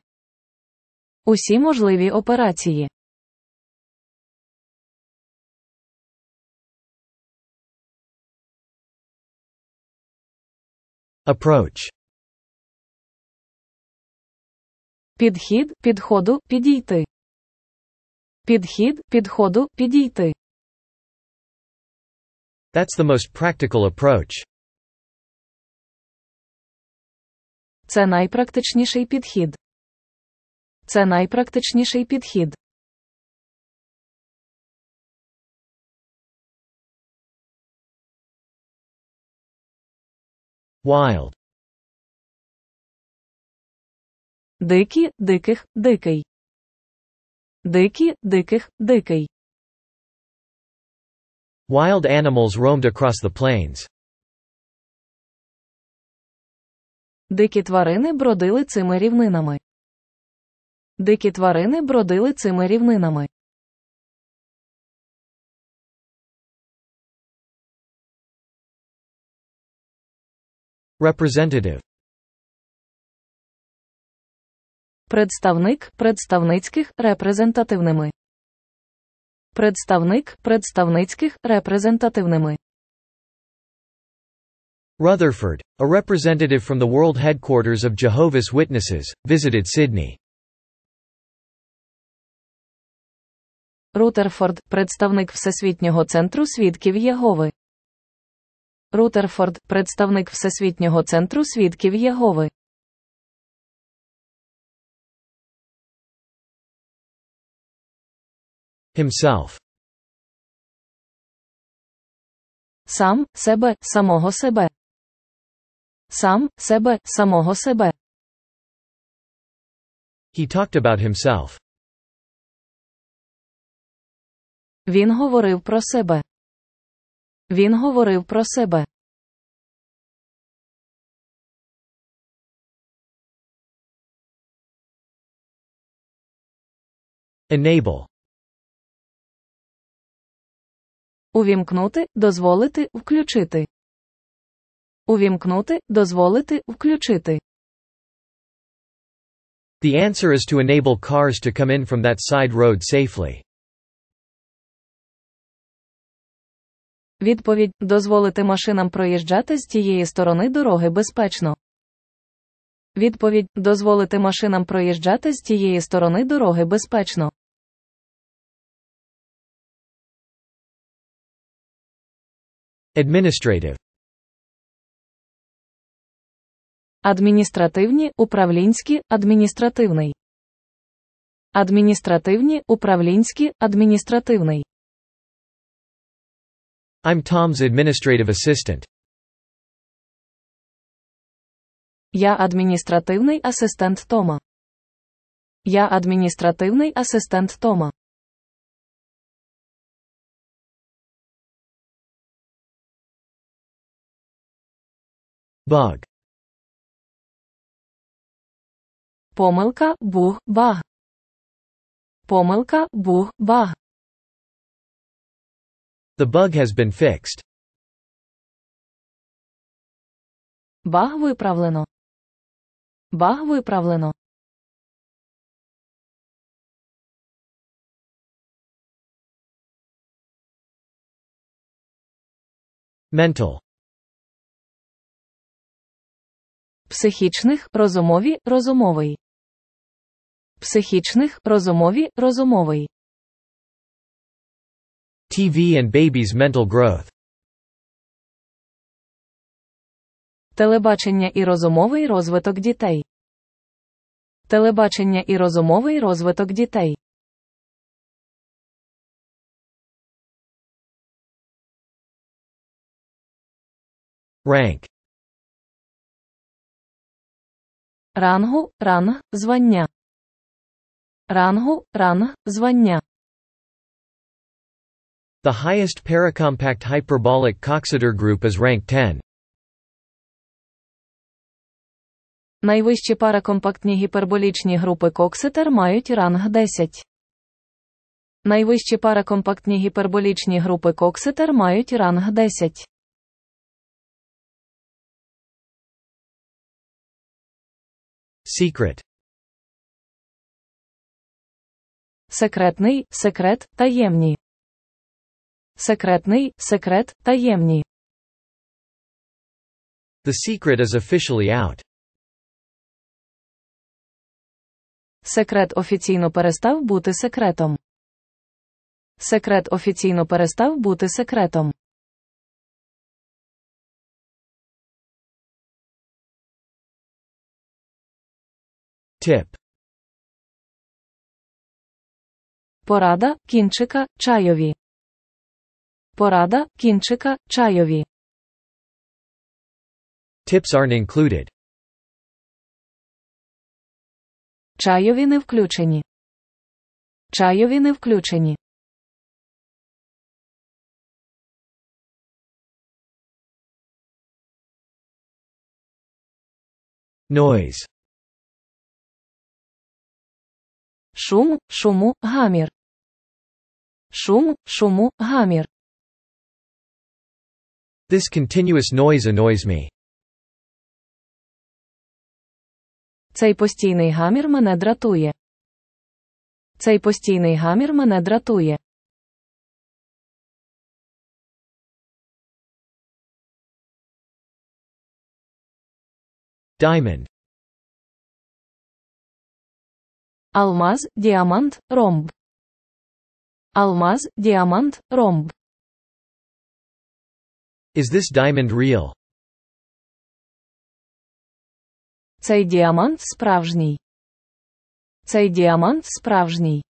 Усі можливі операції. Approach Підхід підходу підійти. Підхід підходу підійти. That's the most practical approach. Це найпрактичніший підхід. Це найпрактичніший підхід. Wild Дикі, диких, дикий. Дикі, диких, дикий. Wild animals roamed across the plains. Дикі тварини бродили цими рівнинами. Дикі тварини бродили цими рівнинами. Representative Представник представницьких репрезентативними. Представник представницьких репрезентативними. Rutherford, a representative from the world headquarters of Jehovah's Witnesses, visited Sydney. Рутерфорд, представник Всесвітнього центру свідків Єгови. Рутерфорд, представник Всесвітнього центру свідків Єгови. himself. Сам себе, самого себе. Сам себе, самого себе. He talked about himself. Він говорив про себе. Він говорив про себе. Enable Увімкнути, дозволити, включити. Увімкнути, дозволити, включити. The answer is to enable cars to come in from that side road safely. Відповідь дозволити машинам проїжджати з тієї сторони дороги безпечно. Відповідь дозволити машинам проїжджати з тієї сторони дороги безпечно. Administrative Адміністративні, управлінські, адміністративний. Адміністративні, управлінські, адміністративний. I'm Tom's administrative assistant. Я адміністративний асистент Тома. Я адміністративний асистент Тома. Bug. Помилка буг баг. Помилка буг баг. The bug has been fixed. Баг виправлено. Баг виправлено. Mental психічних розумові розумовий. Психічних розумові розумовий. TV and baby's mental growth. Телебачення і розумовий розвиток дітей. Телебачення і розумовий розвиток дітей. Rank Рангу, ранг, звання. Рангу, ранг, звання. The highest paracompact hyperbolic coxeter group is rank 10. Найвищі паракомпактні гіперболічні групи коксетер мають ранг 10. Найвищі паракомпактні гіперболічні групи коксетер мають ранг 10. Secret Секретний, секрет, таємні. Секретний, секрет, таємні. The secret is officially out. Секрет офіційно перестав бути секретом. Секрет офіційно перестав бути секретом. Tip. Порада кінчика чайові. Порада кінчика чайові. Tips aren't included. Чайові не включені. Чайові не включені. Noise Шум, шуму, гамір. Шум, шуму, гамір. This continuous noise annoys me. Цей постійний гамір мене дратує. Цей постійний гамір мене дратує. Diamond. Алмаз, диамант, ромб. Алмаз, диамант, ромб. Is this diamond real? Цей діамант справжній. Цей діамант справжній.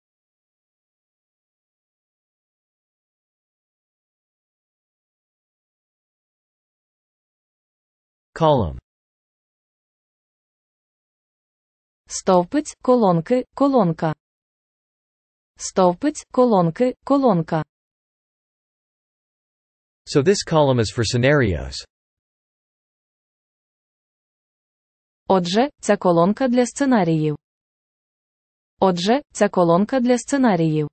Column стовпець, колонки, колонка. Стовпець, колонки, колонка. So this column is for scenarios. Отже, ця колонка для сценаріїв. Отже, ця колонка для сценаріїв.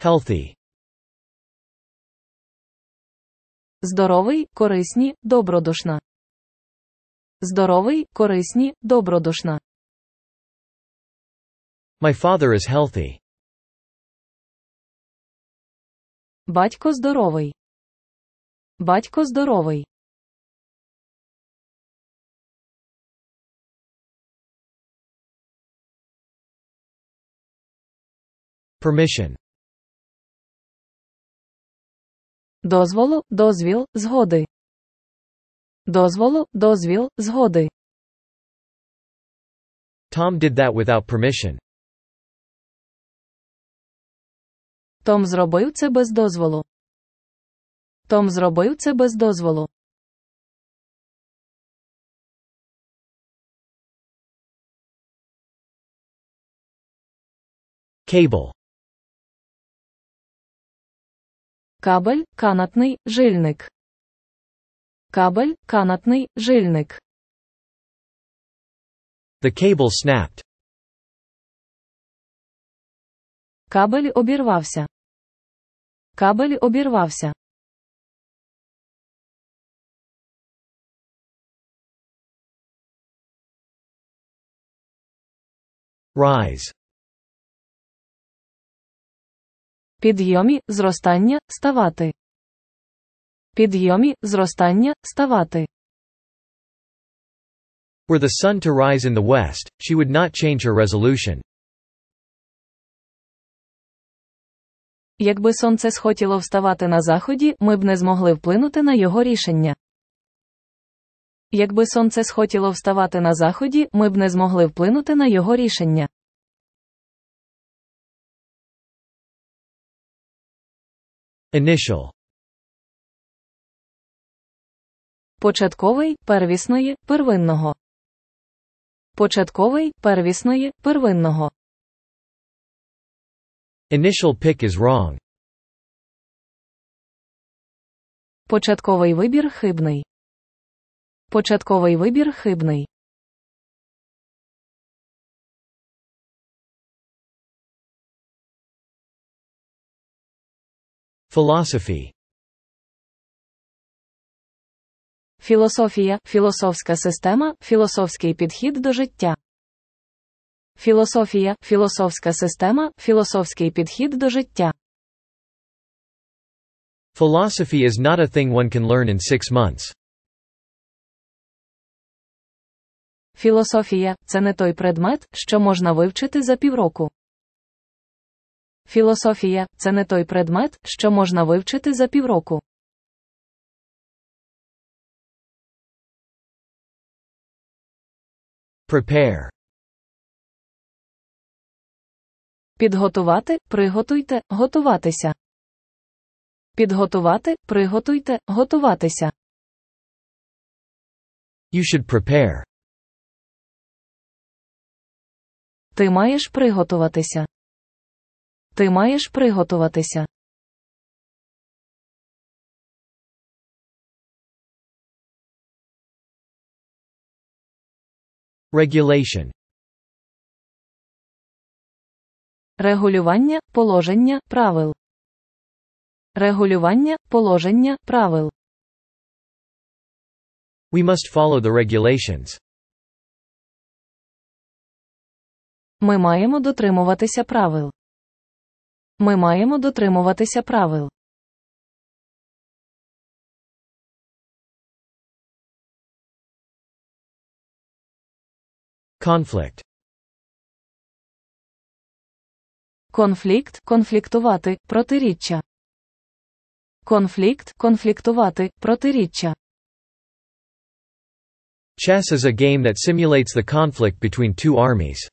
Healthy Здоровий, корисні, добродушна. Здоровий, корисні, добродушна. My father is healthy. Батько здоровий. Батько здоровий. Permission дозволу, дозвіл, згоди. Дозволу, дозвіл, згоди. Tom did that without permission. Том зробив це без дозволу. Том зробив це без дозволу. Cable Кабель, канатний жильник. Кабель, канатний жильник. The cable snapped. Кабель обірвався. Кабель обірвався. Rise. Підйомі, зростання, ставати. Підйомі, зростання, ставати. Were the sun to rise in the west, she would not change her resolution. Якби сонце схотіло вставати на заході, ми б не змогли вплинути на його рішення. Якби сонце схотіло вставати на заході, ми б не змогли вплинути на його рішення. Initial Початковий первісної первинного. Початковий первісної первинного. Initial pick is wrong. Початковий вибір хибний. Початковий вибір хибний. Philosophy Філософія, філософська система, філософський підхід до життя. Філософія, філософська система, філософський підхід до життя. Philosophy is not a thing one can learn in six months. Філософія це не той предмет, що можна вивчити за півроку. Філософія це не той предмет, що можна вивчити за півроку. Prepare. Підготувати, приготуйте, готуватися. Підготувати, приготуйте, готуватися. You should prepare. Ти маєш приготуватися. Ти маєш приготуватися. Regulation Регулювання положення правил. Регулювання положення правил. We must follow the regulations. Ми маємо дотримуватися правил. Ми маємо дотримуватися правил. Конфлікт. Конфлікт конфліктувати протиріччя. Конфлікт конфліктувати протиріччя. Chess is a game that simulates the conflict between two armies.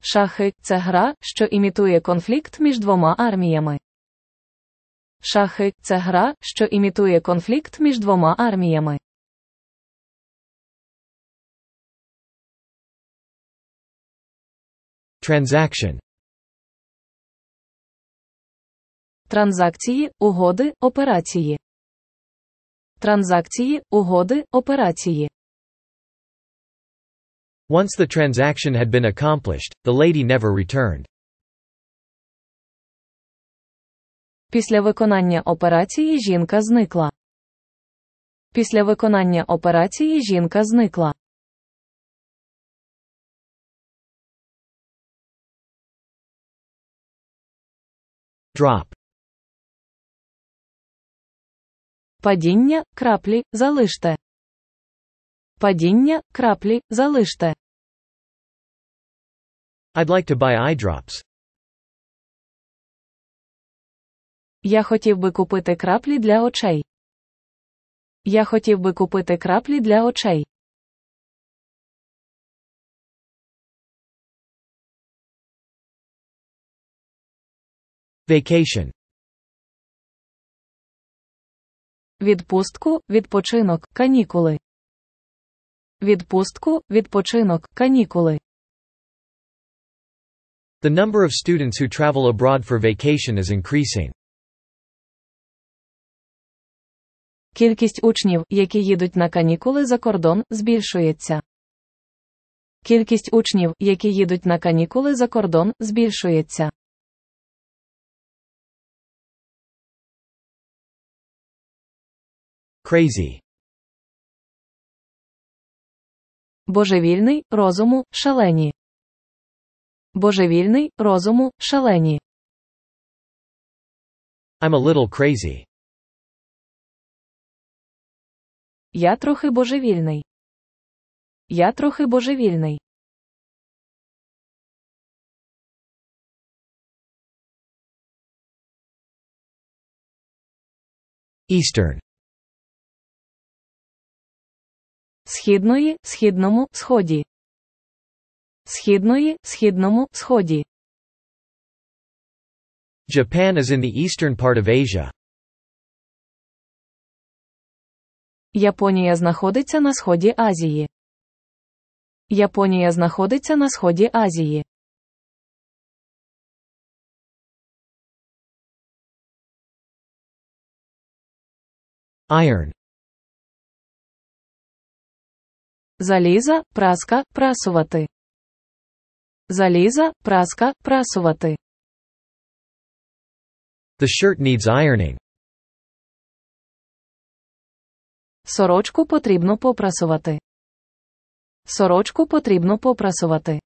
Шахи це гра, що імітує конфлікт між двома арміями. Шахи це гра, що імітує конфлікт між двома арміями. Transaction Транзакції, угоди, операції. Транзакції, угоди, операції. Once the transaction had been accomplished, the lady never returned. Після виконання операції жінка зникла. Після виконання операції жінка зникла. Drop. Падіння краплі залиште. Падіння краплі залиште. I'd like to buy eye drops. Я хотів би купити краплі для очей. Я хотів би купити краплі для очей. Vacation. Відпустку, відпочинок, канікули. Відпустку, відпочинок, канікули. The number of students who travel abroad for vacation is increasing. Кількість учнів, які їдуть на канікули за кордон, збільшується. Кількість учнів, які їдуть на канікули за кордон, збільшується. Crazy. Божевільний, розуму, шалені. Божевільний, розуму, шалені. I'm a little crazy. Я трохи божевільний. Я трохи божевільний. Eastern. Східної, східному, сході. Східної, Східному, Сході. Japan is in the eastern part of Asia. Японія знаходиться на сході Азії. Японія знаходиться на сході Азії. Iron. Заліза, праска, прасувати заліза, праска, прасувати. The shirt needs ironing. Сорочку потрібно попрасувати. Сорочку потрібно попрасувати.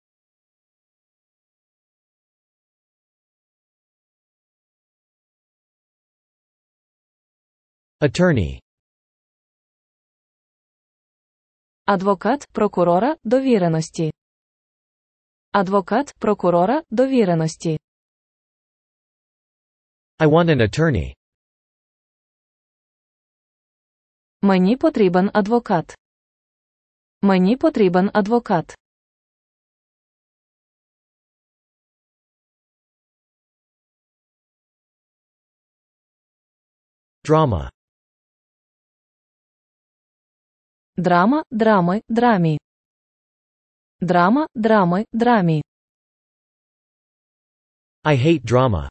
Attorney. Адвокат прокурора довіреності. Адвокат, прокурора, довіреності. I want an attorney. Мені потрібен адвокат. Мені потрібен адвокат. Drama. Драма, драми, драмі. Драма, драми, драмі. I hate drama.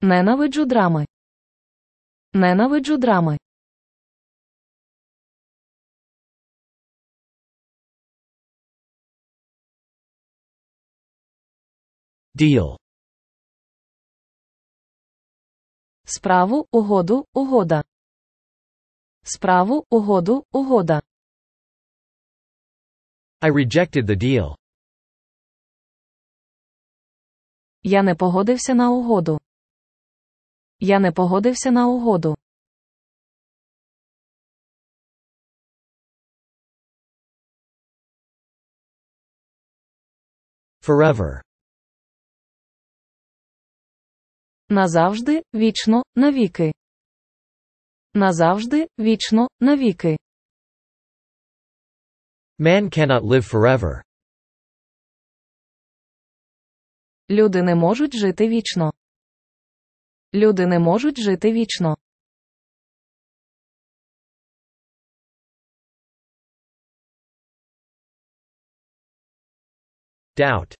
Ненавиджу драми. Ненавиджу драми. Діл. Справу, угоду, угода. Справу, угоду, угода. I rejected the deal. Я не погодився на угоду. Я не погодився на угоду. Forever. Назавжди, вічно, навіки. Назавжди, вічно, навіки. Man cannot live forever. Люди не можуть жити вічно. Люди не можуть жити вічно. Doubt.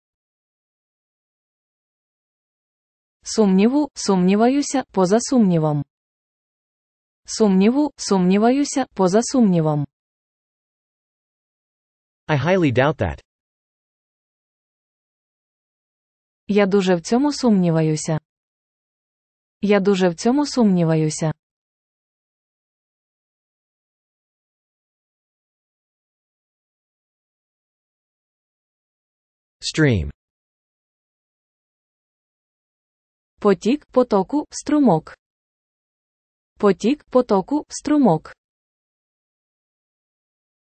Сумніву, сумніваюся, поза сумнівом. Сумніву, сумніваюся, поза сумнівом. I highly doubt that. Я дуже в цьому сумніваюся. Я дуже в цьому сумніваюся. Стрім. Потік потоку струмок. Потік потоку струмок.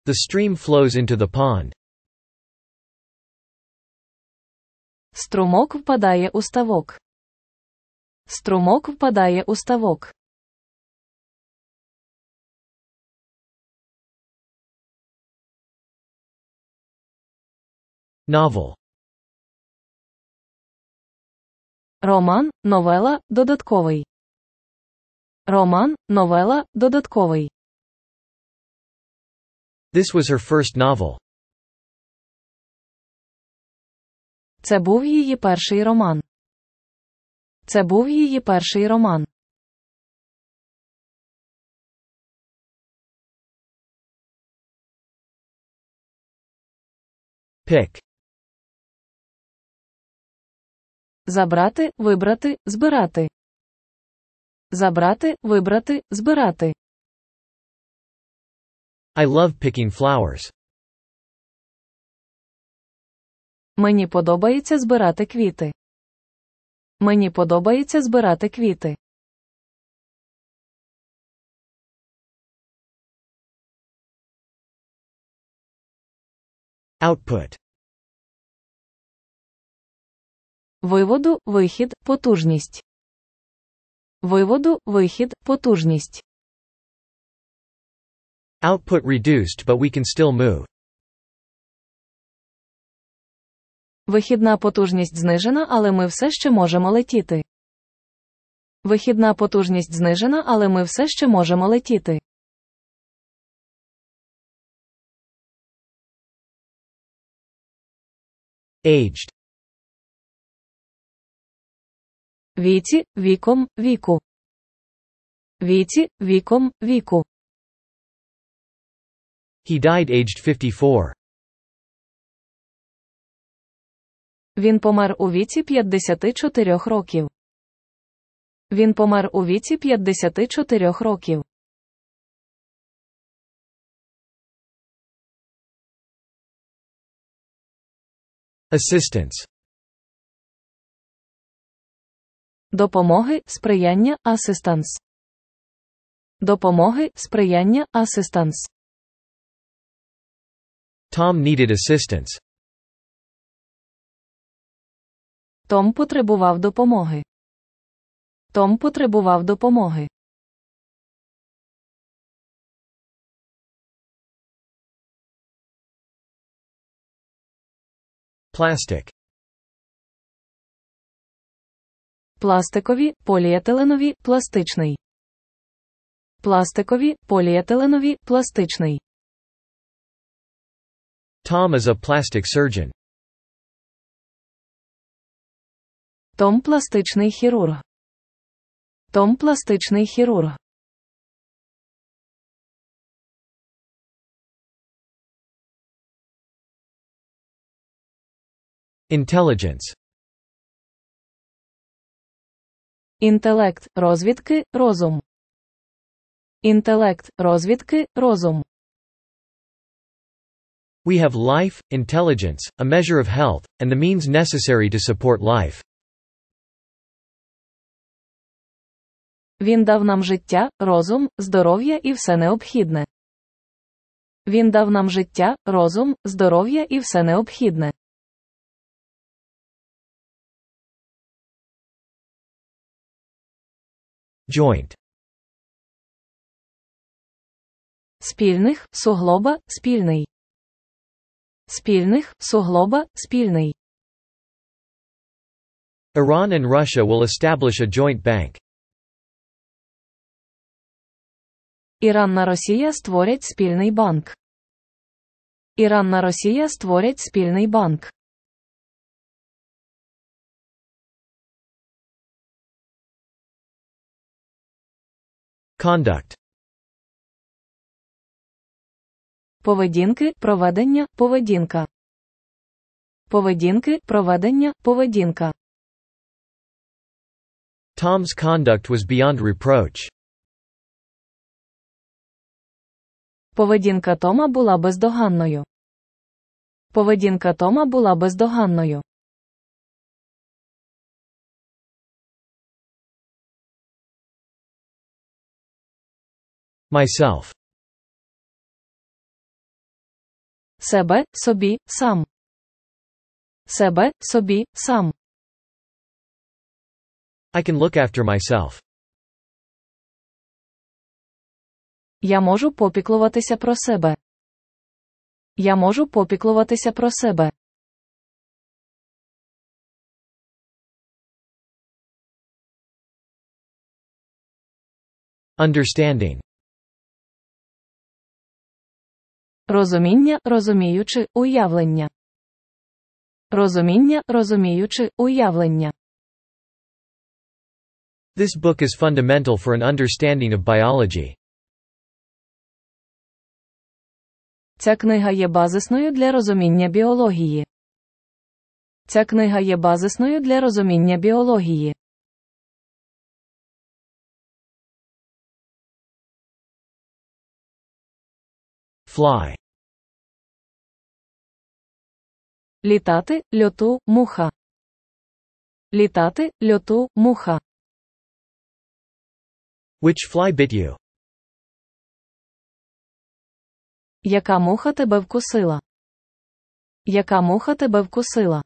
The stream flows into the pond. Струмок впадає у ставок. Струмок впадає у ставок. Novel. Роман, новела, додатковий. Роман, новела, додатковий. This was her first novel. Це був її перший роман. Це був її перший роман. Pick. Забрати, вибрати, збирати. Забрати, вибрати, збирати. I love picking flowers. Мені подобається збирати квіти. Мені подобається збирати квіти. Output. Виводу, вихід, потужність. Виводу, вихід, потужність. Output reduced but we can still move. Вихідна потужність знижена, але ми все ще можемо летіти. Вихідна потужність знижена, але ми все ще можемо летіти. Aged. Віці, віком, віку. Віці, віком, віку. He died aged 54. Він помер у віці 54 років. Він помер у віці 54 років. Assistance. Допомоги, сприяння, асистанс. Допомоги, сприяння, асистанс. Tom needed assistance. Том потребував допомоги. Том потребував допомоги. Пластик. Пластикові, поліетиленові, пластичний. Пластикові, поліетиленові, пластичний. Tom is a plastic surgeon. Tom пластичний хірург. Tom пластичний хірург. Intelligence. Інтелект, розвідки, розум. Інтелект, розвідки, розум. We have life, intelligence, a measure of health, and the means necessary to support life. Він дав нам життя, розум, здоров'я і все необхідне. Він дав нам життя, розум, здоров'я і все необхідне. Joint. Спільних, суглоба, спільний спільних, суглоба, спільний. Iran and Russia will establish a joint bank. Іранна Росія створять спільний банк. Іранна Росія створять спільний банк. Conduct Поведінки, проведення, поведінка. Поведінки, проведення, поведінка. Tom's conduct was beyond reproach. Поведінка Тома була бездоганною. Поведінка Тома була бездоганною. Myself. себе, собі, сам. Себе, собі, сам. I can look after myself. Я можу попіклуватися про себе. Я можу попіклуватися про себе. Understanding Розуміння, розуміючи, уявлення. Розуміння, розуміючи, уявлення. This book is fundamental for an understanding of biology. Ця книга є базисною для розуміння біології. Ця книга є базисною для розуміння біології. fly. Літати, льоту, муха. Літати, льоту, муха. Which fly bit you? Яка муха тебе вкусила? Яка муха тебе вкусила?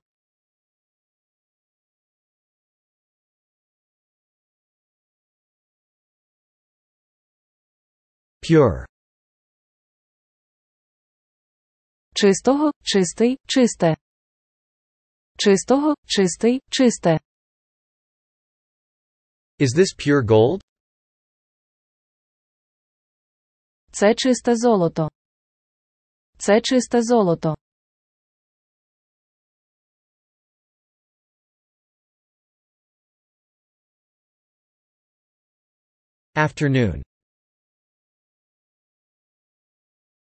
Pure. чистого, чистий, чисте, чистого, чистий, чисте. Is this pure gold? Це чисте золото. Це чисте золото. Afternoon.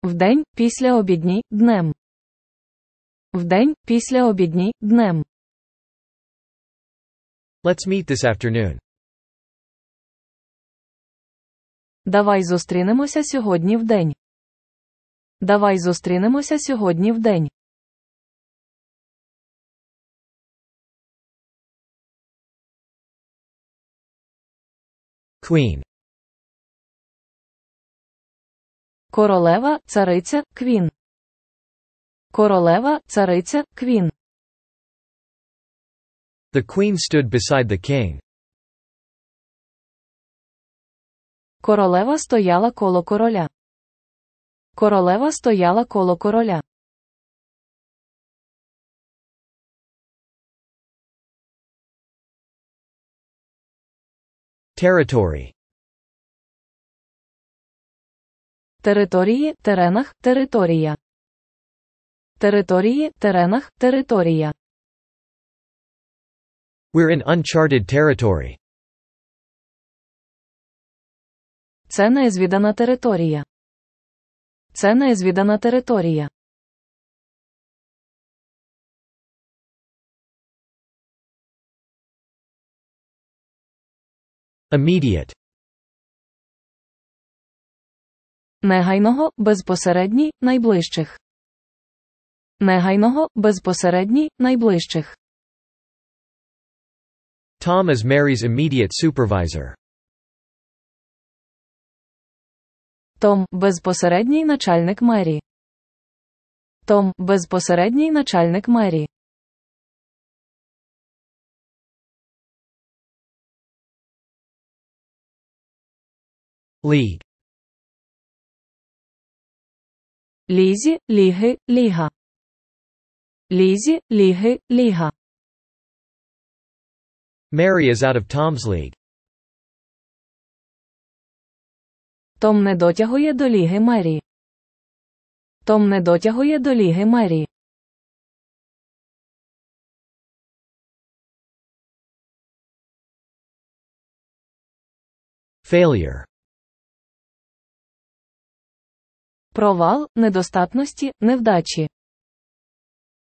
Вдень після обідні днем. Вдень після обідні днем. Let's meet this afternoon. Давай зустрінемося сьогодні вдень. Давай зустрінемося сьогодні вдень. Queen. Королева, цариця, квін. Королева, цариця, квін. The queen stood beside the king. Королева стояла коло короля. Королева стояла коло короля. Territory території, теренах, територія. Території, теренах, територія. We're in uncharted territory. Це незвідана територія. Це незвідана територія. Immediate Негайного безпосередній найближчих. Негайного безпосередній найближчих. Tom is Mary's immediate supervisor. Том безпосередній начальник Мері. Том безпосередній начальник Мері. League Лизи, Лиги, Лига. Лизи, Лиги, Лига. Mary is out of Tom's league. Том не дотягує до ліги Марі. Том не дотягує до ліги Марі. Failure Провал недостатності невдачі.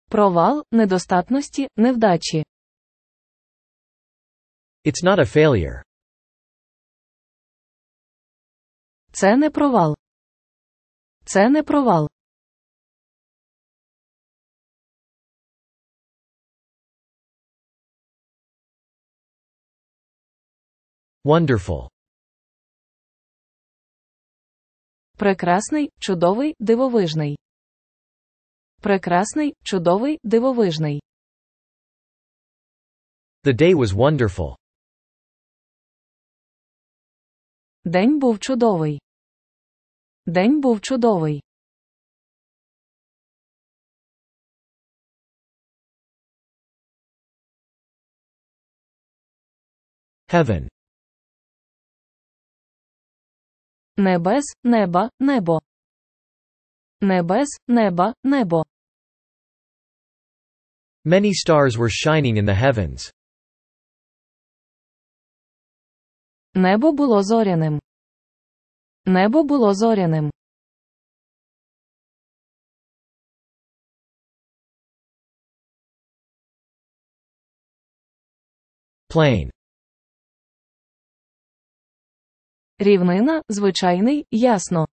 Провал недостатності невдачі. It's not a failure. Це не провал. Це не провал. Wonderful. Прекрасний, чудовий, дивовижний. Прекрасний, чудовий, дивовижний. The day was wonderful. День був чудовий. День був чудовий. Heaven Небес, неба, небо. Небес, неба, небо. Many stars were shining in the heavens. Небо було зоряним. Небо було зоряним. Plane. Рівнина звичайний ясно.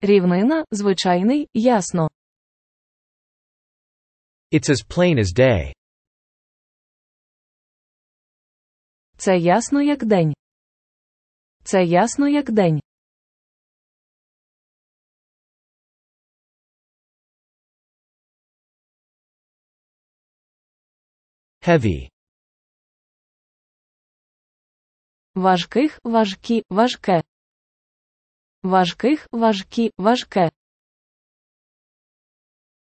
Рівнина звичайний ясно. It's as plain as day. Це ясно як день. Це ясно як день. Heavy. важких, важкі, важке. Важких, важкі, важке.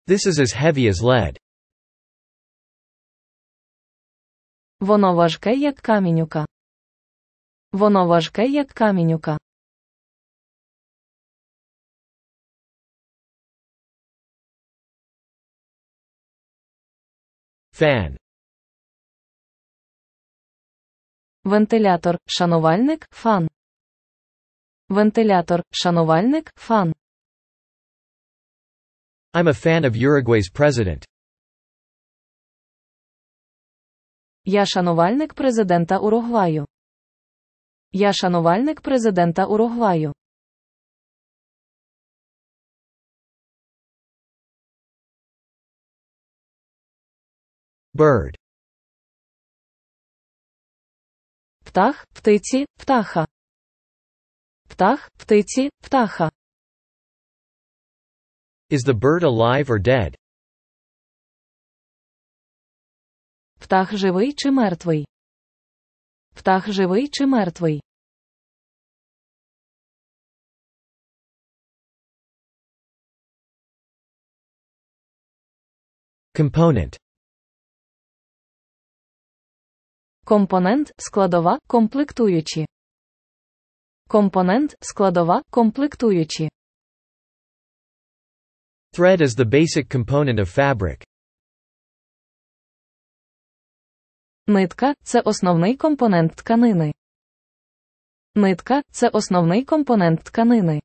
This is as heavy as lead. Воно важке, як камінюка. Воно важке, як камінюка. Fan. Вентилятор, шанувальник, фан. Вентилятор, шанувальник, фан. I'm a fan of Uruguay's president. Я шанувальник президента Уругваю. Я шанувальник президента Уругваю. Bird Птах, птиці, птаха. Птах, птиці, птаха. Is the bird alive or dead? Птах живий чи мертвий? Птах живий чи мертвий? Component Компонент складова комплектуючі. Компонент складова комплектуючі. Thread is the basic component of fabric. Нитка це основний компонент тканини. Нитка це основний компонент тканини.